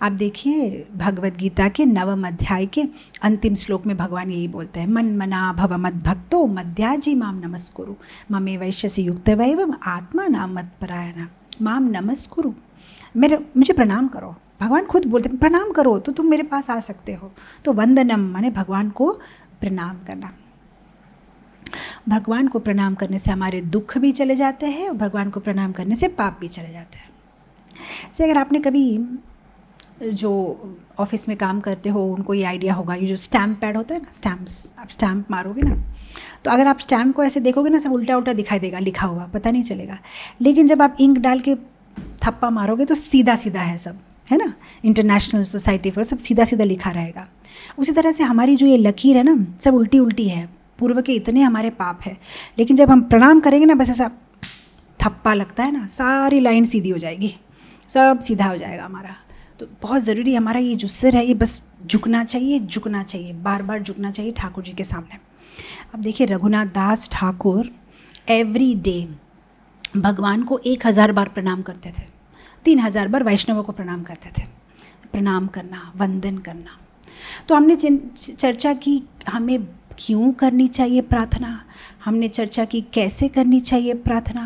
आप देखिए भगवत गीता के नवम अध्याय के अंतिम श्लोक में भगवान यही बोलते हैं मन मना भव मद भक्तो मध्याजी माम नमस्कुरु ममे वैश्य से युक्त वैव आत्मा नाम मत परायणा माम नमस्कुरु मेरे मुझे प्रणाम करो भगवान खुद बोलते प्रणाम करो तो तुम मेरे पास आ सकते हो तो वंदनम माने भगवान को प्रणाम करना भगवान को प्रणाम करने से हमारे दुख भी चले जाते हैं और भगवान को प्रणाम करने से पाप भी चले जाते हैं से अगर आपने कभी जो ऑफिस में काम करते हो उनको ये आइडिया होगा ये जो स्टैम्प पैड होता है ना स्टैम्प्स आप स्टैम्प मारोगे ना तो अगर आप स्टैम्प को ऐसे देखोगे ना सब उल्टा उल्टा दिखाई देगा लिखा हुआ पता नहीं चलेगा लेकिन जब आप इंक डाल के थप्पा मारोगे तो सीधा सीधा है सब है ना इंटरनेशनल सोसाइटी फॉर सब सीधा सीधा लिखा रहेगा उसी तरह से हमारी जो ये लकीर है ना सब उल्टी उल्टी है पूर्व के इतने हमारे पाप है लेकिन जब हम प्रणाम करेंगे ना बस ऐसा थप्पा लगता है ना सारी लाइन सीधी हो जाएगी सब सीधा हो जाएगा हमारा तो बहुत ज़रूरी हमारा ये जो सिर है ये बस झुकना चाहिए झुकना चाहिए बार बार झुकना चाहिए ठाकुर जी के सामने अब देखिए रघुनाथ दास ठाकुर एवरी डे भगवान को एक हज़ार बार प्रणाम करते थे तीन हजार बार वैष्णवों को प्रणाम करते थे प्रणाम करना वंदन करना तो हमने चर्चा की हमें क्यों करनी चाहिए प्रार्थना हमने चर्चा की कैसे करनी चाहिए प्रार्थना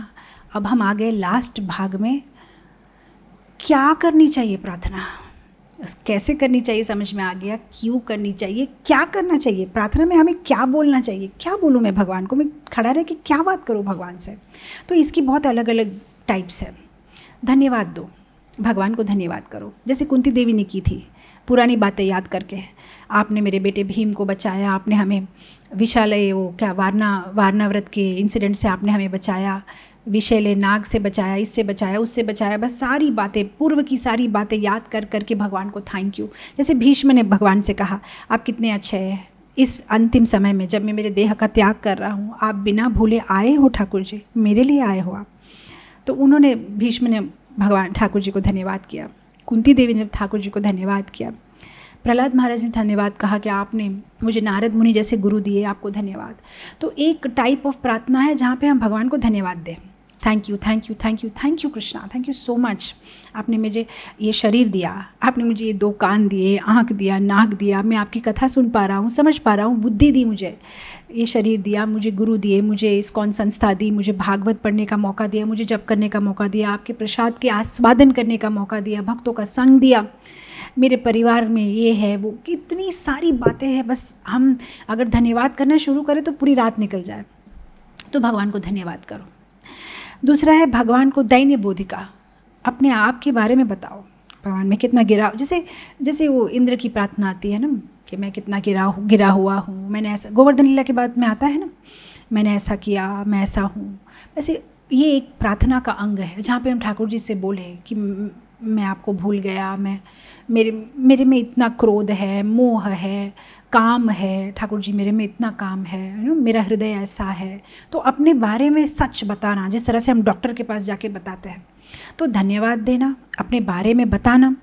अब हम आ गए लास्ट भाग में क्या करनी चाहिए प्रार्थना कैसे करनी चाहिए समझ में आ गया क्यों करनी चाहिए क्या करना चाहिए प्रार्थना में हमें क्या बोलना चाहिए क्या बोलूँ मैं भगवान को मैं खड़ा रह के क्या बात करूँ भगवान से तो इसकी बहुत अलग अलग टाइप्स है धन्यवाद दो भगवान को धन्यवाद करो जैसे कुंती देवी ने की थी पुरानी बातें याद करके आपने मेरे बेटे भीम को बचाया आपने हमें विशालय वो क्या वारना वारना व्रत के इंसिडेंट से आपने हमें बचाया विषैले नाग से बचाया इससे बचाया उससे बचाया बस सारी बातें पूर्व की सारी बातें याद कर करके भगवान को थैंक यू जैसे भीष्म ने भगवान से कहा आप कितने अच्छे हैं इस अंतिम समय में जब मैं मेरे देह का त्याग कर रहा हूँ आप बिना भूले आए हो ठाकुर जी मेरे लिए आए हो आप तो उन्होंने भीष्म ने भगवान ठाकुर जी को धन्यवाद किया कुंती देवी ने ठाकुर जी को धन्यवाद किया प्रहलाद महाराज ने धन्यवाद कहा कि आपने मुझे नारद मुनि जैसे गुरु दिए आपको धन्यवाद तो एक टाइप ऑफ प्रार्थना है जहाँ पे हम भगवान को धन्यवाद दें thank you thank you thank you thank you Krishna thank you so much आपने मुझे ये शरीर दिया आपने मुझे ये दो कान दिए आँख दिया नाक दिया मैं आपकी कथा सुन पा रहा हूँ समझ पा रहा हूँ बुद्धि दी मुझे ये शरीर दिया मुझे गुरु दिए मुझे इस कौन संस्था दी मुझे भागवत पढ़ने का मौका दिया मुझे जप करने का मौका दिया आपके प्रसाद के आस्वादन करने का मौका दिया भक्तों का संग दिया मेरे परिवार में ये है वो कितनी सारी बातें हैं बस हम अगर धन्यवाद करना शुरू करें तो पूरी रात निकल जाए तो भगवान को धन्यवाद करो दूसरा है भगवान को दैन्य बोधिका अपने आप के बारे में बताओ भगवान में कितना गिरा जैसे जैसे वो इंद्र की प्रार्थना आती है ना कि मैं कितना गिरा हूँ गिरा हुआ हूँ मैंने ऐसा गोवर्धन लीला के बाद में आता है ना मैंने ऐसा किया मैं ऐसा हूँ वैसे ये एक प्रार्थना का अंग है जहाँ पे हम ठाकुर जी से बोले कि मैं आपको भूल गया मैं मेरे मेरे में इतना क्रोध है मोह है काम है ठाकुर जी मेरे में इतना काम है नो मेरा हृदय ऐसा है तो अपने बारे में सच बताना जिस तरह से हम डॉक्टर के पास जाके बताते हैं तो धन्यवाद देना अपने बारे में बताना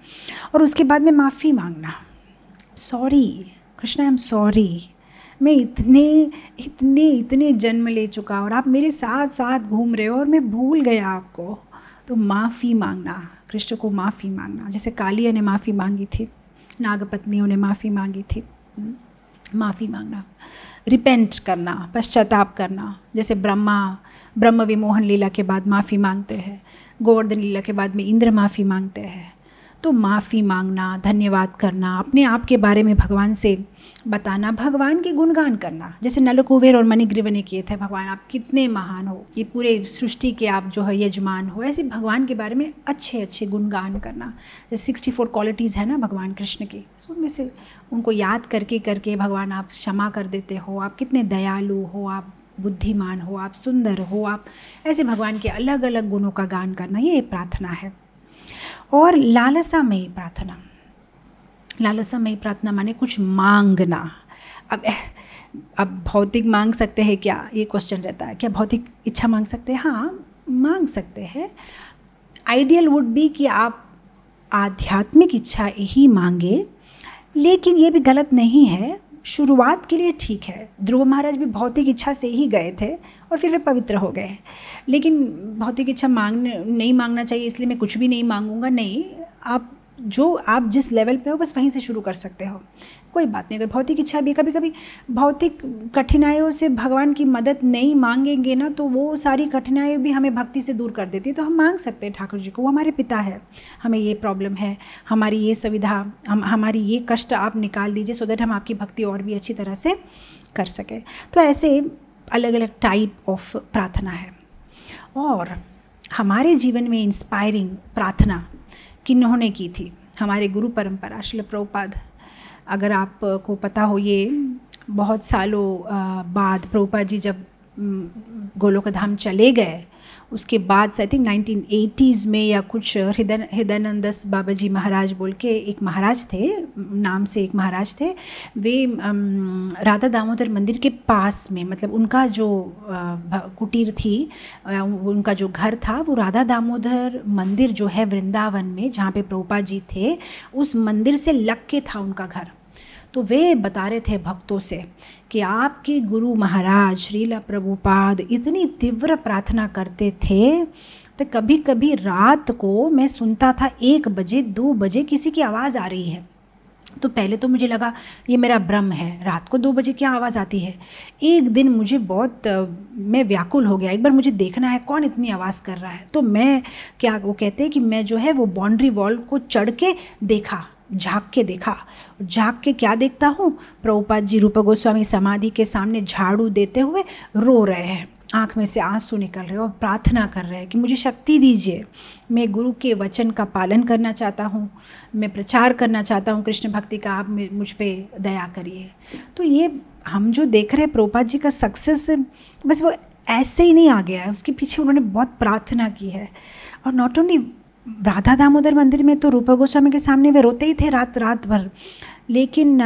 और उसके बाद में माफ़ी मांगना sorry Krishna I am sorry मैं इतने इतने इतने जन्म ले चुका और आप मेरे साथ साथ घूम रहे हो और मैं भूल गया आपको तो माफ़ी मांगना कृष्ण को माफ़ी मांगना जैसे कालिया ने माफ़ी मांगी थी नागपत्नियों ने माफ़ी मांगी थी माफ़ी मांगना रिपेंट करना पश्चाताप करना जैसे ब्रह्मा ब्रह्म विमोहन लीला के बाद माफ़ी मांगते हैं गोवर्धन लीला के बाद में इंद्र माफ़ी मांगते हैं तो माफ़ी मांगना धन्यवाद करना अपने आप के बारे में भगवान से बताना भगवान के गुणगान करना जैसे नल कुबेर और मणिग्रीव ने किए थे भगवान आप कितने महान हो ये पूरे सृष्टि के आप जो है यजमान हो ऐसे भगवान के बारे में अच्छे अच्छे गुणगान करना जैसे सिक्सटी फोर क्वालिटीज़ है ना भगवान कृष्ण के उनमें से उनको याद करके करके भगवान आप क्षमा कर देते हो आप कितने दयालु हो आप बुद्धिमान हो आप सुंदर हो आप ऐसे भगवान के अलग अलग गुणों का गान करना ये प्रार्थना है और लालसा में प्रार्थना लालसा मई प्रार्थना माने कुछ मांगना अब अब भौतिक मांग सकते हैं क्या ये क्वेश्चन रहता है क्या भौतिक इच्छा मांग सकते हैं हाँ मांग सकते हैं आइडियल वुड बी कि आप आध्यात्मिक इच्छा ही मांगे लेकिन ये भी गलत नहीं है शुरुआत के लिए ठीक है ध्रुव महाराज भी भौतिक इच्छा से ही गए थे और फिर वे पवित्र हो गए लेकिन भौतिक इच्छा मांगने नहीं मांगना चाहिए इसलिए मैं कुछ भी नहीं मांगूंगा नहीं आप जो आप जिस लेवल पे हो बस वहीं से शुरू कर सकते हो कोई बात नहीं अगर भौतिक इच्छा भी कभी कभी भौतिक कठिनाइयों से भगवान की मदद नहीं मांगेंगे ना तो वो सारी कठिनाई भी हमें भक्ति से दूर कर देती है तो हम मांग सकते हैं ठाकुर जी को वो हमारे पिता है हमें ये प्रॉब्लम है हमारी ये सुविधा हम हमारी ये कष्ट आप निकाल दीजिए सो दैट हम आपकी भक्ति और भी अच्छी तरह से कर सकें तो ऐसे अलग अलग टाइप ऑफ प्रार्थना है और हमारे जीवन में इंस्पायरिंग प्रार्थना कि इन्होंने की थी हमारे गुरु परंपरा शिल प्रभुपाद अगर आपको पता हो ये बहुत सालों बाद प्रभुपाद जी जब गोलोक धाम चले गए उसके बाद आई थिंक एटीज़ में या कुछ uh, हृदय हृदयनंदस बाबा जी महाराज बोल के एक महाराज थे नाम से एक महाराज थे वे um, राधा दामोदर मंदिर के पास में मतलब उनका जो uh, कुटीर थी uh, उनका जो घर था वो राधा दामोदर मंदिर जो है वृंदावन में जहाँ पे प्रोपा जी थे उस मंदिर से लग के था उनका घर तो वे बता रहे थे भक्तों से कि आपके गुरु महाराज श्रीला प्रभुपाद इतनी तीव्र प्रार्थना करते थे तो कभी कभी रात को मैं सुनता था एक बजे दो बजे किसी की आवाज़ आ रही है तो पहले तो मुझे लगा ये मेरा भ्रम है रात को दो बजे क्या आवाज़ आती है एक दिन मुझे बहुत मैं व्याकुल हो गया एक बार मुझे देखना है कौन इतनी आवाज़ कर रहा है तो मैं क्या वो कहते हैं कि मैं जो है वो बाउंड्री वॉल को चढ़ के देखा झाँक के देखा झाँक के क्या देखता हूँ प्रभुपाद जी रूप गोस्वामी समाधि के सामने झाड़ू देते हुए रो रहे हैं आँख में से आंसू निकल रहे हो और प्रार्थना कर रहे हैं कि मुझे शक्ति दीजिए मैं गुरु के वचन का पालन करना चाहता हूँ मैं प्रचार करना चाहता हूँ कृष्ण भक्ति का आप मुझ पर दया करिए तो ये हम जो देख रहे हैं प्रोपा जी का सक्सेस बस वो ऐसे ही नहीं आ गया है उसके पीछे उन्होंने बहुत प्रार्थना की है और नॉट ओनली राधा दामोदर मंदिर में तो रूपा गोस्वामी के सामने वे रोते ही थे रात रात भर लेकिन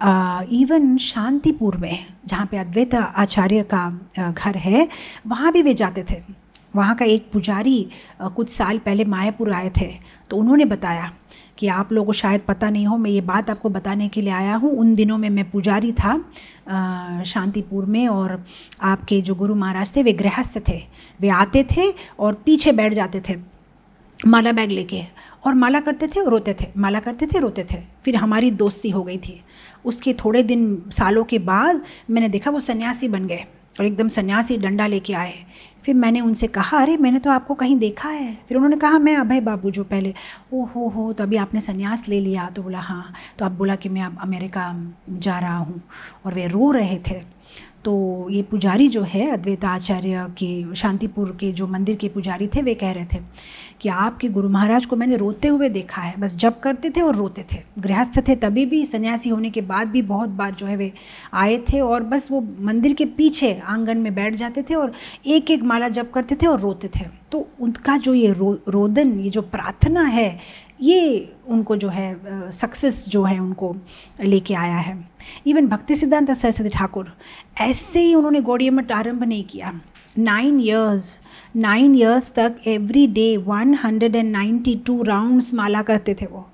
आ, इवन शांतिपुर में जहाँ पे अद्वैत आचार्य का घर है वहाँ भी वे जाते थे वहाँ का एक पुजारी कुछ साल पहले मायापुर आए थे तो उन्होंने बताया कि आप लोगों को शायद पता नहीं हो मैं ये बात आपको बताने के लिए आया हूँ उन दिनों में मैं पुजारी था शांतिपुर में और आपके जो गुरु महाराज थे वे गृहस्थ थे वे आते थे और पीछे बैठ जाते थे माला बैग लेके और माला करते थे और रोते थे माला करते थे रोते थे फिर हमारी दोस्ती हो गई थी उसके थोड़े दिन सालों के बाद मैंने देखा वो सन्यासी बन गए और एकदम सन्यासी डंडा लेके आए फिर मैंने उनसे कहा अरे मैंने तो आपको कहीं देखा है फिर उन्होंने कहा मैं अभय बाबू जो पहले ओ हो हो तो अभी आपने सन्यास ले लिया तो बोला हाँ तो आप बोला कि मैं अब अमेरिका जा रहा हूँ और वे रो रहे थे तो ये पुजारी जो है अद्वैत आचार्य के शांतिपुर के जो मंदिर के पुजारी थे वे कह रहे थे कि आपके गुरु महाराज को मैंने रोते हुए देखा है बस जब करते थे और रोते थे गृहस्थ थे तभी भी सन्यासी होने के बाद भी बहुत बार जो है वे आए थे और बस वो मंदिर के पीछे आंगन में बैठ जाते थे और एक एक माला जब करते थे और रोते थे तो उनका जो ये रो, रोदन ये जो प्रार्थना है ये उनको जो है सक्सेस जो है उनको लेके आया है इवन भक्ति सिद्धांत सरस्वती ठाकुर ऐसे ही उन्होंने गौड़िया मठ आरंभ नहीं किया नाइन ईयर्स नाइन ईयर्स तक every day one hundred and ninety two rounds माला करते थे वो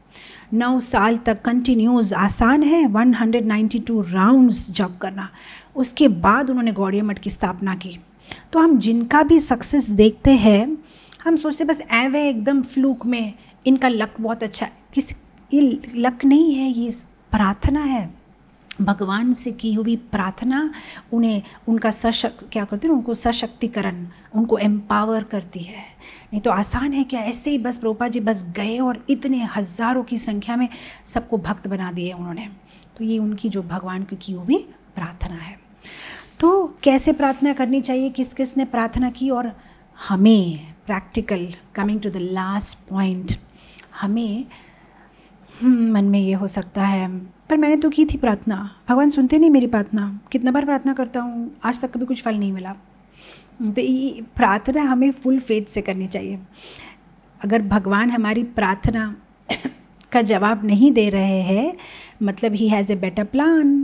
नौ साल तक कंटिन्यूज आसान है one hundred ninety two rounds जब करना उसके बाद उन्होंने गौड़िया मठ की स्थापना की तो हम जिनका भी सक्सेस देखते हैं हम सोचते बस एवे एकदम फ्लूक में इनका लक बहुत अच्छा है किसी ये लक नहीं है ये प्रार्थना है भगवान से की हुई प्रार्थना उन्हें उनका सशक्त क्या करती है उनको सशक्तिकरण उनको एम्पावर करती है नहीं तो आसान है क्या ऐसे ही बस प्रोपा जी बस गए और इतने हज़ारों की संख्या में सबको भक्त बना दिए उन्होंने तो ये उनकी जो भगवान की की हुई प्रार्थना है तो कैसे प्रार्थना करनी चाहिए किस किस ने प्रार्थना की और हमें practical coming to the last point हमें हम्म, मन में ये हो सकता है पर मैंने तो की थी प्रार्थना भगवान सुनते नहीं मेरी प्रार्थना कितना बार प्रार्थना करता हूँ आज तक कभी कुछ फल नहीं मिला तो ये प्रार्थना हमें फुल फेथ से करनी चाहिए अगर भगवान हमारी प्रार्थना <coughs> का जवाब नहीं दे रहे हैं मतलब he has a better plan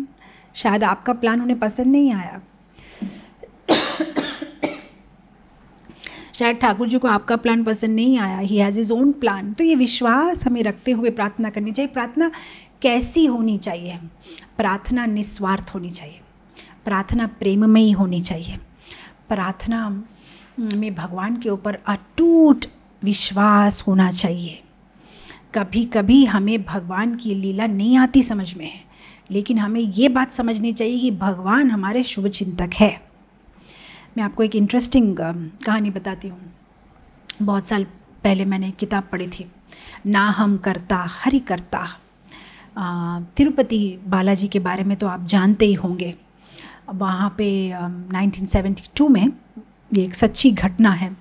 शायद आपका प्लान उन्हें पसंद नहीं आया शायद ठाकुर जी को आपका प्लान पसंद नहीं आया he has his own plan तो ये विश्वास हमें रखते हुए प्रार्थना करनी चाहिए प्रार्थना कैसी होनी चाहिए प्रार्थना निस्वार्थ होनी चाहिए प्रार्थना प्रेममयी होनी चाहिए प्रार्थना हम्म, में भगवान के ऊपर अटूट विश्वास होना चाहिए कभी कभी हमें भगवान की लीला नहीं आती समझ में है लेकिन हमें ये बात समझनी चाहिए कि भगवान हमारे शुभ चिंतक है मैं आपको एक इंटरेस्टिंग uh, कहानी बताती हूँ बहुत साल पहले मैंने एक किताब पढ़ी थी ना हम करता हरि करता तिरुपति बालाजी के बारे में तो आप जानते ही होंगे वहाँ पे 1972 um, में ये एक सच्ची घटना है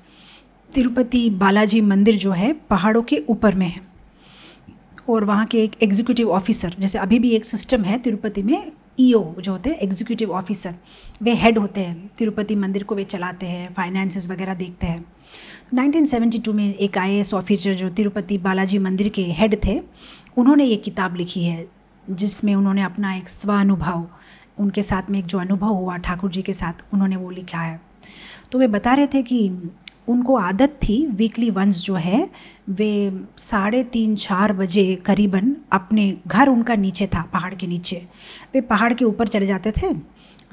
तिरुपति बालाजी मंदिर जो है पहाड़ों के ऊपर में है और वहाँ के एक एग्जीक्यूटिव ऑफिसर जैसे अभी भी एक सिस्टम है तिरुपति में ईओ e जो होते हैं एग्जीक्यूटिव ऑफिसर वे हेड होते हैं तिरुपति मंदिर को वे चलाते हैं फाइनेंसेस वगैरह देखते हैं 1972 तो में एक एस ऑफिसर जो तिरुपति बालाजी मंदिर के हेड थे उन्होंने ये किताब लिखी है जिसमें उन्होंने अपना एक स्वानुभव उनके साथ में एक जो अनुभव हुआ ठाकुर जी के साथ उन्होंने वो लिखा है तो वे बता रहे थे कि उनको आदत थी वीकली वंस जो है वे साढ़े तीन चार बजे करीबन अपने घर उनका नीचे था पहाड़ के नीचे वे पहाड़ के ऊपर चले जाते थे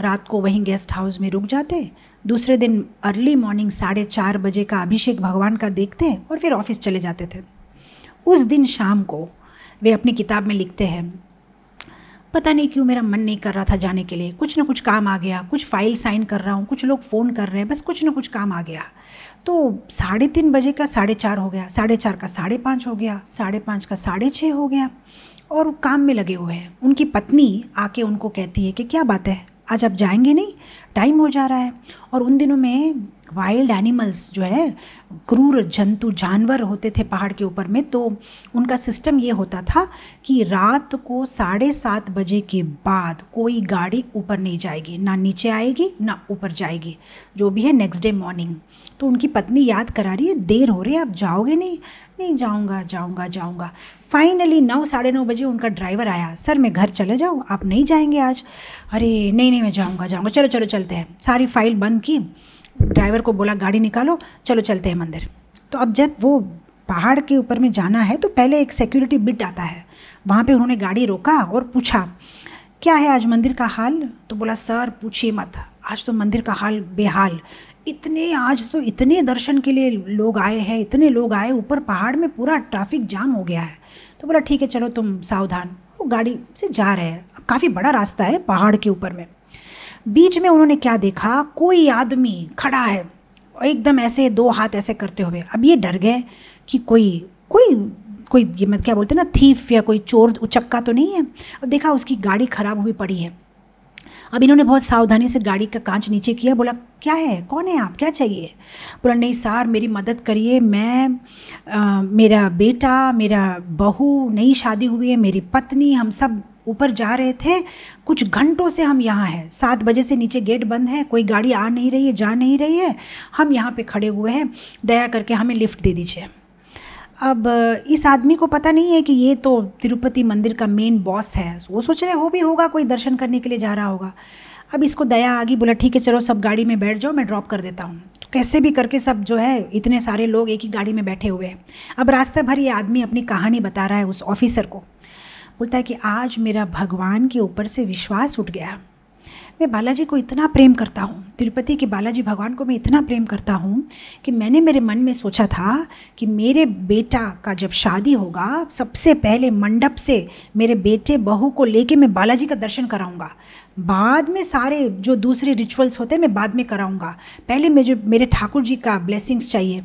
रात को वहीं गेस्ट हाउस में रुक जाते दूसरे दिन अर्ली मॉर्निंग साढ़े चार बजे का अभिषेक भगवान का देखते और फिर ऑफिस चले जाते थे उस दिन शाम को वे अपनी किताब में लिखते हैं पता नहीं क्यों मेरा मन नहीं कर रहा था जाने के लिए कुछ ना कुछ काम आ गया कुछ फाइल साइन कर रहा हूँ कुछ लोग फ़ोन कर रहे हैं बस कुछ ना कुछ काम आ गया तो साढ़े तीन बजे का साढ़े चार हो गया साढ़े चार का साढ़े पाँच हो गया साढ़े पाँच का साढ़े छः हो गया और काम में लगे हुए हैं उनकी पत्नी आके उनको कहती है कि क्या बात है आज आप जाएंगे नहीं टाइम हो जा रहा है और उन दिनों में वाइल्ड एनिमल्स जो है क्रूर जंतु जानवर होते थे पहाड़ के ऊपर में तो उनका सिस्टम ये होता था कि रात को साढ़े सात बजे के बाद कोई गाड़ी ऊपर नहीं जाएगी ना नीचे आएगी ना ऊपर जाएगी जो भी है नेक्स्ट डे मॉर्निंग तो उनकी पत्नी याद करा रही है देर हो रही है आप जाओगे नहीं नहीं जाऊँगा जाऊँगा जाऊँगा फाइनली नौ साढ़े नौ बजे उनका ड्राइवर आया सर मैं घर चले जाऊँ आप नहीं जाएंगे आज अरे नहीं नहीं मैं जाऊँगा जाऊँगा चलो चलो चलते हैं सारी फाइल बंद की ड्राइवर को बोला गाड़ी निकालो चलो चलते हैं मंदिर तो अब जब वो पहाड़ के ऊपर में जाना है तो पहले एक सिक्योरिटी बिट आता है वहाँ पे उन्होंने गाड़ी रोका और पूछा क्या है आज मंदिर का हाल तो बोला सर पूछिए मत आज तो मंदिर का हाल बेहाल इतने आज तो इतने दर्शन के लिए लोग आए हैं इतने लोग आए ऊपर पहाड़ में पूरा ट्रैफिक जाम हो गया है तो बोला ठीक है चलो तुम सावधान वो गाड़ी से जा रहे हैं काफ़ी बड़ा रास्ता है पहाड़ के ऊपर में बीच में उन्होंने क्या देखा कोई आदमी खड़ा है एकदम ऐसे दो हाथ ऐसे करते हुए अब ये डर गए कि कोई कोई कोई ये मत क्या बोलते हैं ना थीफ या कोई चोर उचक्का तो नहीं है अब देखा उसकी गाड़ी ख़राब हुई पड़ी है अब इन्होंने बहुत सावधानी से गाड़ी का कांच नीचे किया बोला क्या है कौन है आप क्या चाहिए बोला नहीं सार मेरी मदद करिए मैं आ, मेरा बेटा मेरा बहू नई शादी हुई है मेरी पत्नी हम सब ऊपर जा रहे थे कुछ घंटों से हम यहाँ हैं सात बजे से नीचे गेट बंद है कोई गाड़ी आ नहीं रही है जा नहीं रही है हम यहाँ पे खड़े हुए हैं दया करके हमें लिफ्ट दे दीजिए अब इस आदमी को पता नहीं है कि ये तो तिरुपति मंदिर का मेन बॉस है वो सोच रहे हो भी होगा कोई दर्शन करने के लिए जा रहा होगा अब इसको दया आ गई बोला ठीक है चलो सब गाड़ी में बैठ जाओ मैं ड्रॉप कर देता हूँ तो कैसे भी करके सब जो है इतने सारे लोग एक ही गाड़ी में बैठे हुए हैं अब रास्ता भर ये आदमी अपनी कहानी बता रहा है उस ऑफिसर को बोलता है कि आज मेरा भगवान के ऊपर से विश्वास उठ गया मैं बालाजी को इतना प्रेम करता हूँ तिरुपति के बालाजी भगवान को मैं इतना प्रेम करता हूँ कि मैंने मेरे मन में सोचा था कि मेरे बेटा का जब शादी होगा सबसे पहले मंडप से मेरे बेटे बहू को लेके मैं बालाजी का दर्शन कराऊँगा बाद में सारे जो दूसरे रिचुअल्स होते हैं मैं बाद में कराऊँगा पहले जो मेरे ठाकुर जी का ब्लेसिंग्स चाहिए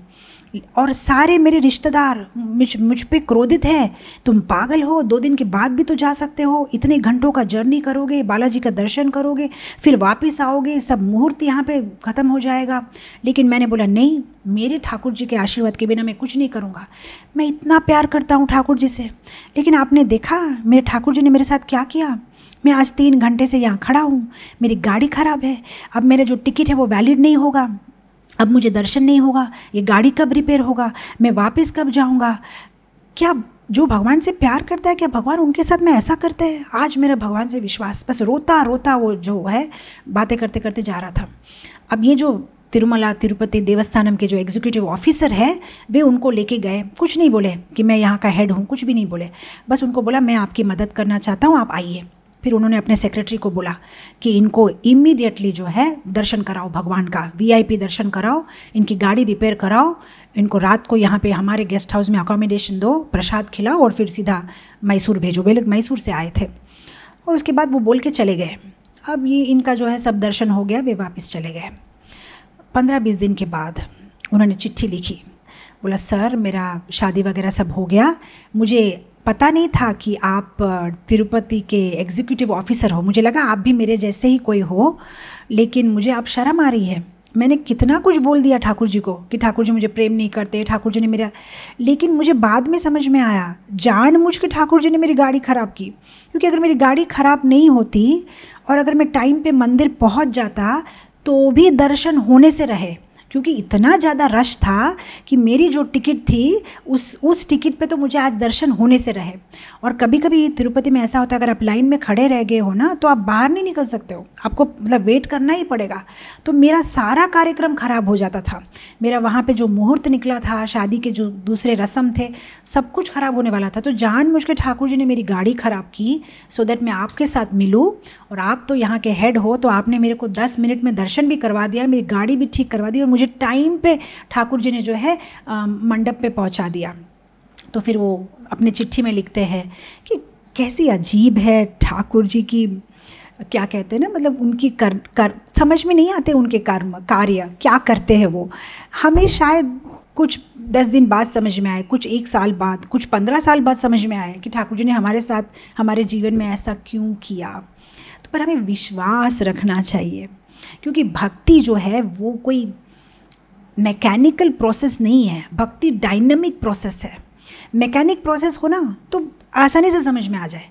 और सारे मेरे रिश्तेदार मुझ मुझ पर क्रोधित हैं तुम पागल हो दो दिन के बाद भी तो जा सकते हो इतने घंटों का जर्नी करोगे बालाजी का दर्शन करोगे फिर वापस आओगे सब मुहूर्त यहाँ पे ख़त्म हो जाएगा लेकिन मैंने बोला नहीं मेरे ठाकुर जी के आशीर्वाद के बिना मैं कुछ नहीं करूँगा मैं इतना प्यार करता हूँ ठाकुर जी से लेकिन आपने देखा मेरे ठाकुर जी ने मेरे साथ क्या किया मैं आज तीन घंटे से यहाँ खड़ा हूँ मेरी गाड़ी ख़राब है अब मेरा जो टिकट है वो वैलिड नहीं होगा अब मुझे दर्शन नहीं होगा ये गाड़ी कब रिपेयर होगा मैं वापस कब जाऊँगा क्या जो भगवान से प्यार करता है क्या भगवान उनके साथ में ऐसा करते हैं आज मेरा भगवान से विश्वास बस रोता रोता वो जो है बातें करते करते जा रहा था अब ये जो तिरुमला तिरुपति देवस्थानम के जो एग्जीक्यूटिव ऑफिसर है वे उनको लेके गए कुछ नहीं बोले कि मैं यहाँ का हेड हूँ कुछ भी नहीं बोले बस उनको बोला मैं आपकी मदद करना चाहता हूँ आप आइए फिर उन्होंने अपने सेक्रेटरी को बोला कि इनको इमीडिएटली जो है दर्शन कराओ भगवान का वीआईपी दर्शन कराओ इनकी गाड़ी रिपेयर कराओ इनको रात को यहाँ पे हमारे गेस्ट हाउस में अकोमोडेशन दो प्रसाद खिलाओ और फिर सीधा मैसूर भेजो वे लोग मैसूर से आए थे और उसके बाद वो बोल के चले गए अब ये इनका जो है सब दर्शन हो गया वे वापस चले गए पंद्रह बीस दिन के बाद उन्होंने चिट्ठी लिखी बोला सर मेरा शादी वगैरह सब हो गया मुझे पता नहीं था कि आप तिरुपति के एग्जीक्यूटिव ऑफिसर हो मुझे लगा आप भी मेरे जैसे ही कोई हो लेकिन मुझे आप शर्म आ रही है मैंने कितना कुछ बोल दिया ठाकुर जी को कि ठाकुर जी मुझे प्रेम नहीं करते ठाकुर जी ने मेरा लेकिन मुझे बाद में समझ में आया जान मुझ के ठाकुर जी ने मेरी गाड़ी ख़राब की क्योंकि अगर मेरी गाड़ी ख़राब नहीं होती और अगर मैं टाइम पे मंदिर पहुंच जाता तो भी दर्शन होने से रहे क्योंकि इतना ज़्यादा रश था कि मेरी जो टिकट थी उस उस टिकट पे तो मुझे आज दर्शन होने से रहे और कभी कभी तिरुपति में ऐसा होता है अगर आप लाइन में खड़े रह गए हो ना तो आप बाहर नहीं निकल सकते हो आपको मतलब वेट करना ही पड़ेगा तो मेरा सारा कार्यक्रम ख़राब हो जाता था मेरा वहाँ पर जो मुहूर्त निकला था शादी के जो दूसरे रस्म थे सब कुछ ख़राब होने वाला था तो जान मुझ के ठाकुर जी ने मेरी गाड़ी ख़राब की सो देट दैट मैं आपके साथ मिलूँ और आप तो यहाँ के हेड हो तो आपने मेरे को दस मिनट में दर्शन भी करवा दिया मेरी गाड़ी भी ठीक करवा दी और मुझे मुझे टाइम पे ठाकुर जी ने जो है मंडप पे पहुंचा दिया तो फिर वो अपने चिट्ठी में लिखते हैं कि कैसी अजीब है ठाकुर जी की क्या कहते हैं ना मतलब उनकी कर, कर समझ में नहीं आते उनके कर्म कार्य क्या करते हैं वो हमें शायद कुछ दस दिन बाद समझ में आए कुछ एक साल बाद कुछ पंद्रह साल बाद समझ में आए कि ठाकुर जी ने हमारे साथ हमारे जीवन में ऐसा क्यों किया तो पर हमें विश्वास रखना चाहिए क्योंकि भक्ति जो है वो कोई मैकेनिकल प्रोसेस नहीं है भक्ति डायनेमिक प्रोसेस है मैकेनिक प्रोसेस हो ना तो आसानी से समझ में आ जाए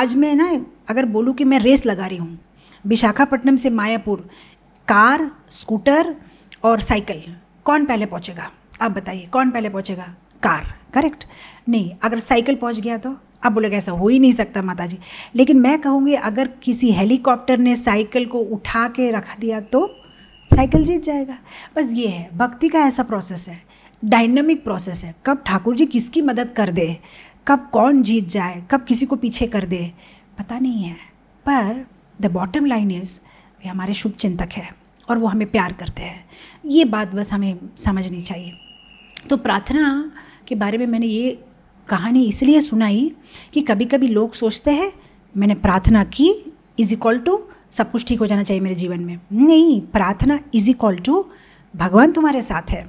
आज मैं ना अगर बोलूँ कि मैं रेस लगा रही हूँ विशाखापट्टनम से मायापुर कार स्कूटर और साइकिल कौन पहले पहुँचेगा आप बताइए कौन पहले पहुँचेगा कार करेक्ट नहीं अगर साइकिल पहुँच गया तो आप बोलेगा ऐसा हो ही नहीं सकता माता जी लेकिन मैं कहूँगी अगर किसी हेलीकॉप्टर ने साइकिल को उठा के रख दिया तो साइकिल जीत जाएगा बस ये है भक्ति का ऐसा प्रोसेस है डायनामिक प्रोसेस है कब ठाकुर जी किसकी मदद कर दे कब कौन जीत जाए कब किसी को पीछे कर दे पता नहीं है पर द बॉटम लाइन इज़ वे हमारे शुभ चिंतक है और वो हमें प्यार करते हैं ये बात बस हमें समझनी चाहिए तो प्रार्थना के बारे में मैंने ये कहानी इसलिए सुनाई कि कभी कभी लोग सोचते हैं मैंने प्रार्थना की इज़ इक्वल टू सब कुछ ठीक हो जाना चाहिए मेरे जीवन में नहीं प्रार्थना इज इक्वल टू भगवान तुम्हारे साथ है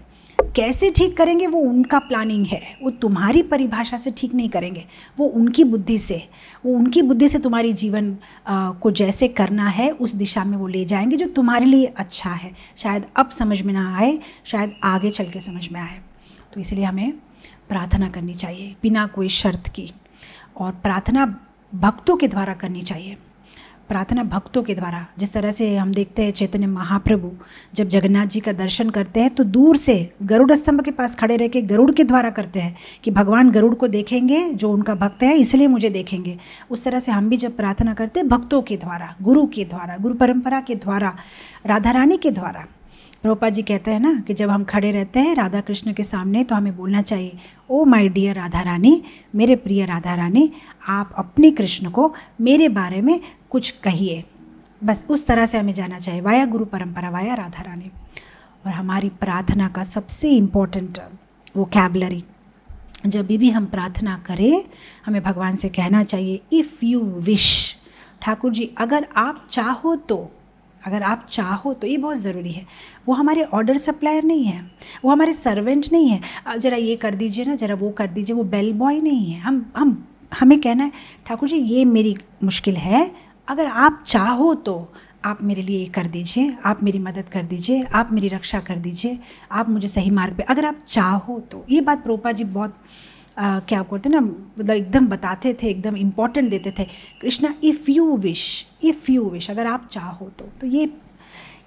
कैसे ठीक करेंगे वो उनका प्लानिंग है वो तुम्हारी परिभाषा से ठीक नहीं करेंगे वो उनकी बुद्धि से वो उनकी बुद्धि से तुम्हारी जीवन आ, को जैसे करना है उस दिशा में वो ले जाएंगे जो तुम्हारे लिए अच्छा है शायद अब समझ में ना आए शायद आगे चल के समझ में आए तो इसलिए हमें प्रार्थना करनी चाहिए बिना कोई शर्त की और प्रार्थना भक्तों के द्वारा करनी चाहिए प्रार्थना भक्तों के द्वारा जिस तरह से हम देखते हैं चैतन्य महाप्रभु जब जगन्नाथ जी का दर्शन करते हैं तो दूर से गरुड़ स्तंभ के पास खड़े रह के गरुड़ के द्वारा करते हैं कि भगवान गरुड़ को देखेंगे जो उनका भक्त है इसलिए मुझे देखेंगे उस तरह से हम भी जब प्रार्थना करते हैं भक्तों के द्वारा गुरु के द्वारा गुरु परंपरा के द्वारा राधा रानी के द्वारा रूपा जी कहते हैं ना कि जब हम खड़े रहते हैं राधा कृष्ण के सामने तो हमें बोलना चाहिए oh my dear Radha Rani मेरे प्रिय राधा रानी आप अपने कृष्ण को मेरे बारे में कुछ कहिए बस उस तरह से हमें जाना चाहिए वाया गुरु परंपरा वाया राधा रानी और हमारी प्रार्थना का सबसे इम्पोर्टेंट वो कैबलरी जब भी हम प्रार्थना करें हमें भगवान से कहना चाहिए if you wish Thakur ji अगर आप चाहो तो अगर आप चाहो तो ये बहुत ज़रूरी है वो हमारे ऑर्डर सप्लायर नहीं है वो हमारे सर्वेंट नहीं है ज़रा ये कर दीजिए ना ज़रा वो कर दीजिए वो बेल बॉय नहीं है हम हम हमें कहना है ठाकुर जी ये मेरी मुश्किल है अगर आप चाहो तो आप मेरे लिए ये कर दीजिए आप मेरी मदद कर दीजिए आप मेरी रक्षा कर दीजिए आप मुझे सही मार्ग पे अगर आप चाहो तो ये बात प्रोपा जी बहुत आ, क्या बोलते ना मतलब एकदम बताते थे एकदम इम्पोर्टेंट देते थे Krishna if you wish if you wish अगर आप चाहो तो तो ये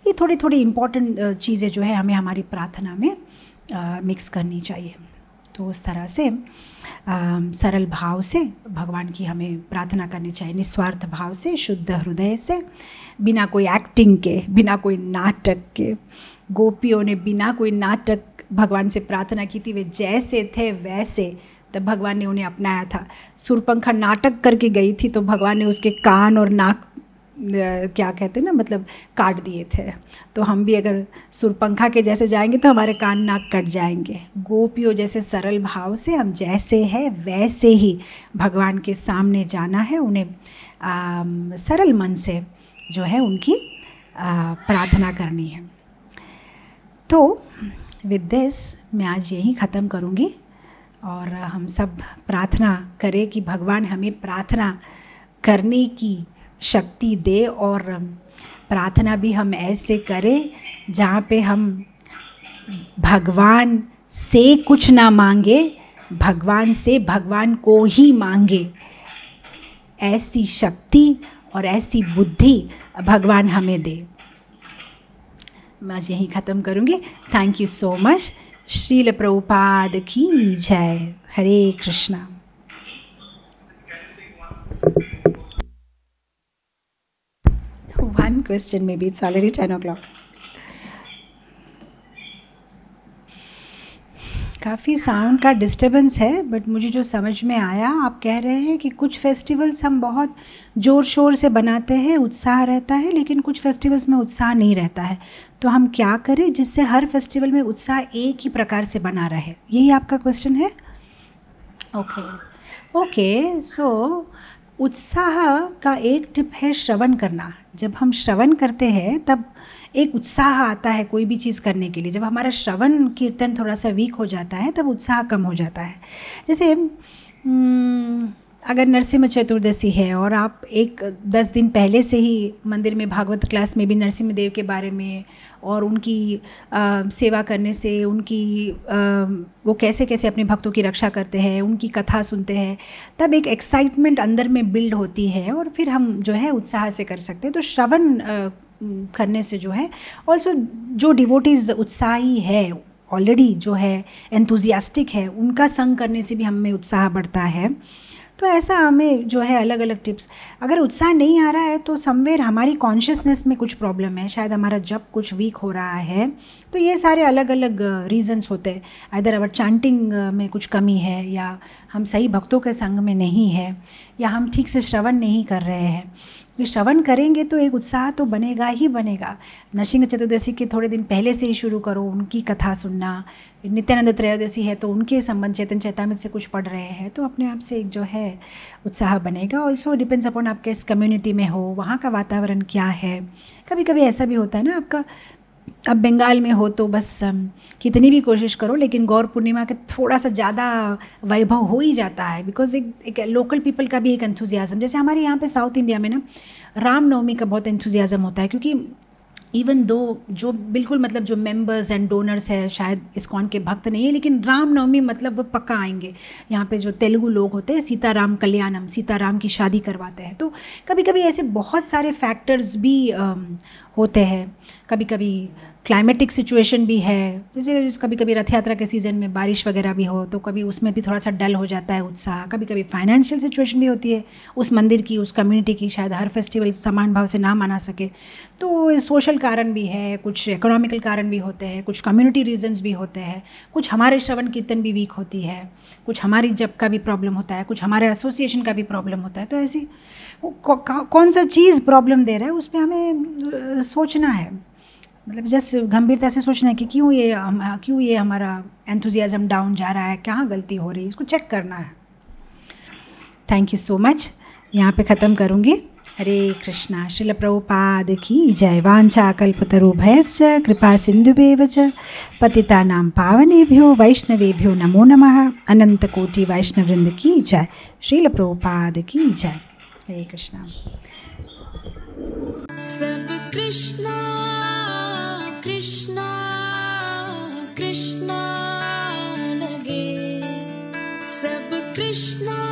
ये थोड़ी थोड़ी इम्पॉर्टेंट चीज़ें जो है हमें हमारी प्रार्थना में आ, मिक्स करनी चाहिए तो उस तरह से आ, सरल भाव से भगवान की हमें प्रार्थना करनी चाहिए निस्वार्थ भाव से शुद्ध हृदय से बिना कोई एक्टिंग के बिना कोई नाटक के गोपियों ने बिना कोई नाटक भगवान से प्रार्थना की थी वे जैसे थे वैसे तब भगवान ने उन्हें अपनाया था सुरपंखा नाटक करके गई थी तो भगवान ने उसके कान और नाक क्या कहते हैं ना मतलब काट दिए थे तो हम भी अगर सुरपंखा के जैसे जाएंगे तो हमारे कान नाक कट जाएंगे गोपियों जैसे सरल भाव से हम जैसे हैं वैसे ही भगवान के सामने जाना है उन्हें आ, सरल मन से जो है उनकी प्रार्थना करनी है तो विद दिस मैं आज यही ख़त्म करूँगी और हम सब प्रार्थना करें कि भगवान हमें प्रार्थना करने की शक्ति दे और प्रार्थना भी हम ऐसे करें जहाँ पे हम भगवान से कुछ ना मांगे भगवान से भगवान को ही मांगे ऐसी शक्ति और ऐसी बुद्धि भगवान हमें दे मैं आज यहीं ख़त्म करूँगी thank you so much Srila Prabhupada की जय हरे Krishna one question maybe. It's already 10 o'clock. काफ़ी साउंड का डिस्टरबेंस है बट मुझे जो समझ में आया आप कह रहे हैं कि कुछ फेस्टिवल्स हम बहुत ज़ोर शोर से बनाते हैं उत्साह रहता है लेकिन कुछ फेस्टिवल्स में उत्साह नहीं रहता है तो हम क्या करें जिससे हर फेस्टिवल में उत्साह एक ही प्रकार से बना रहे यही आपका क्वेश्चन है ओके ओके सो उत्साह का एक टिप है श्रवण करना जब हम श्रवण करते हैं तब एक उत्साह आता है कोई भी चीज़ करने के लिए जब हमारा श्रवण कीर्तन थोड़ा सा वीक हो जाता है तब उत्साह कम हो जाता है जैसे हम्म, अगर नरसिम्ह चतुर्दशी है और आप एक दस दिन पहले से ही मंदिर में भागवत क्लास में भी नरसिम्ह देव के बारे में और उनकी आ, सेवा करने से उनकी आ, वो कैसे कैसे अपने भक्तों की रक्षा करते हैं उनकी कथा सुनते हैं तब एक एक्साइटमेंट अंदर में बिल्ड होती है और फिर हम जो है उत्साह से कर सकते हैं तो श्रवण करने से जो है ऑल्सो जो डिवोटीज़ उत्साही है ऑलरेडी जो है एंथुजियास्टिक है उनका संग करने से भी हमें उत्साह बढ़ता है तो ऐसा हमें जो है अलग अलग टिप्स अगर उत्साह नहीं आ रहा है तो समवेयर हमारी कॉन्शियसनेस में कुछ प्रॉब्लम है शायद हमारा जब कुछ वीक हो रहा है तो ये सारे अलग अलग रीजंस होते हैं इधर अवर चांटिंग में कुछ कमी है या हम सही भक्तों के संग में नहीं है या हम ठीक से श्रवण नहीं कर रहे हैं वे श्रवण करेंगे तो एक उत्साह तो बनेगा ही बनेगा नरसिंह चतुर्दशी के थोड़े दिन पहले से ही शुरू करो उनकी कथा सुनना नित्यानंद त्रयोदशी है तो उनके संबंध चेतन चैतामृत से कुछ पढ़ रहे हैं तो अपने आप से एक जो है उत्साह बनेगा ऑल्सो डिपेंड्स अपॉन आपके इस कम्युनिटी में हो वहाँ का वातावरण क्या है कभी कभी ऐसा भी होता है ना आपका अब बंगाल में हो तो बस कितनी भी कोशिश करो लेकिन गौर पूर्णिमा का थोड़ा सा ज़्यादा वैभव हो ही जाता है बिकॉज एक, एक लोकल पीपल का भी एक एंथुजियाज़म जैसे हमारे यहाँ पे साउथ इंडिया में ना रामनवमी का बहुत एंथुजियाज़म होता है क्योंकि इवन दो जो बिल्कुल मतलब जो मेंबर्स एंड डोनर्स है शायद इस्कॉन के भक्त नहीं है लेकिन रामनवमी मतलब वो पक्का आएंगे यहाँ पे जो तेलुगु लोग होते हैं सीताराम कल्याणम सीताराम की शादी करवाते हैं तो कभी कभी ऐसे बहुत सारे फैक्टर्स भी आ, होते हैं कभी कभी क्लाइमेटिक सिचुएशन भी है जैसे कभी कभी रथ यात्रा के सीज़न में बारिश वगैरह भी हो तो कभी उसमें भी थोड़ा सा डल हो जाता है उत्साह कभी कभी फाइनेंशियल सिचुएशन भी होती है उस मंदिर की उस कम्युनिटी की शायद हर फेस्टिवल समान भाव से ना मना सके तो सोशल कारण भी है कुछ इकोनॉमिकल कारण भी होते हैं कुछ कम्युनिटी रीजन्स भी होते हैं कुछ हमारे श्रवण कीर्तन भी वीक होती है कुछ हमारी जब का भी प्रॉब्लम होता है कुछ हमारे एसोसिएशन का भी प्रॉब्लम होता है तो ऐसी कौन सा चीज़ प्रॉब्लम दे रहा है उस पर हमें सोचना है मतलब जस्ट गंभीरता से सोचना है कि क्यों ये हम हाँ, क्यों ये हमारा एंथुजियाज़म डाउन जा रहा है कहाँ गलती हो रही है इसको चेक करना है थैंक यू सो मच यहाँ पे ख़त्म करूँगी हरे कृष्णा श्रील प्रभुपाद की जय वांछा कल्पतरु भयश्च कृपा सिंधुभेव च भ्यो पावनेभ्यो वैष्णवेभ्यो नमो नमः कोटि वैष्णववृंद की जय श्रील प्रभुपाद की जय हरे कृष्णा सब कृष्णा कृष्ण कृष्णा लगे सब कृष्ण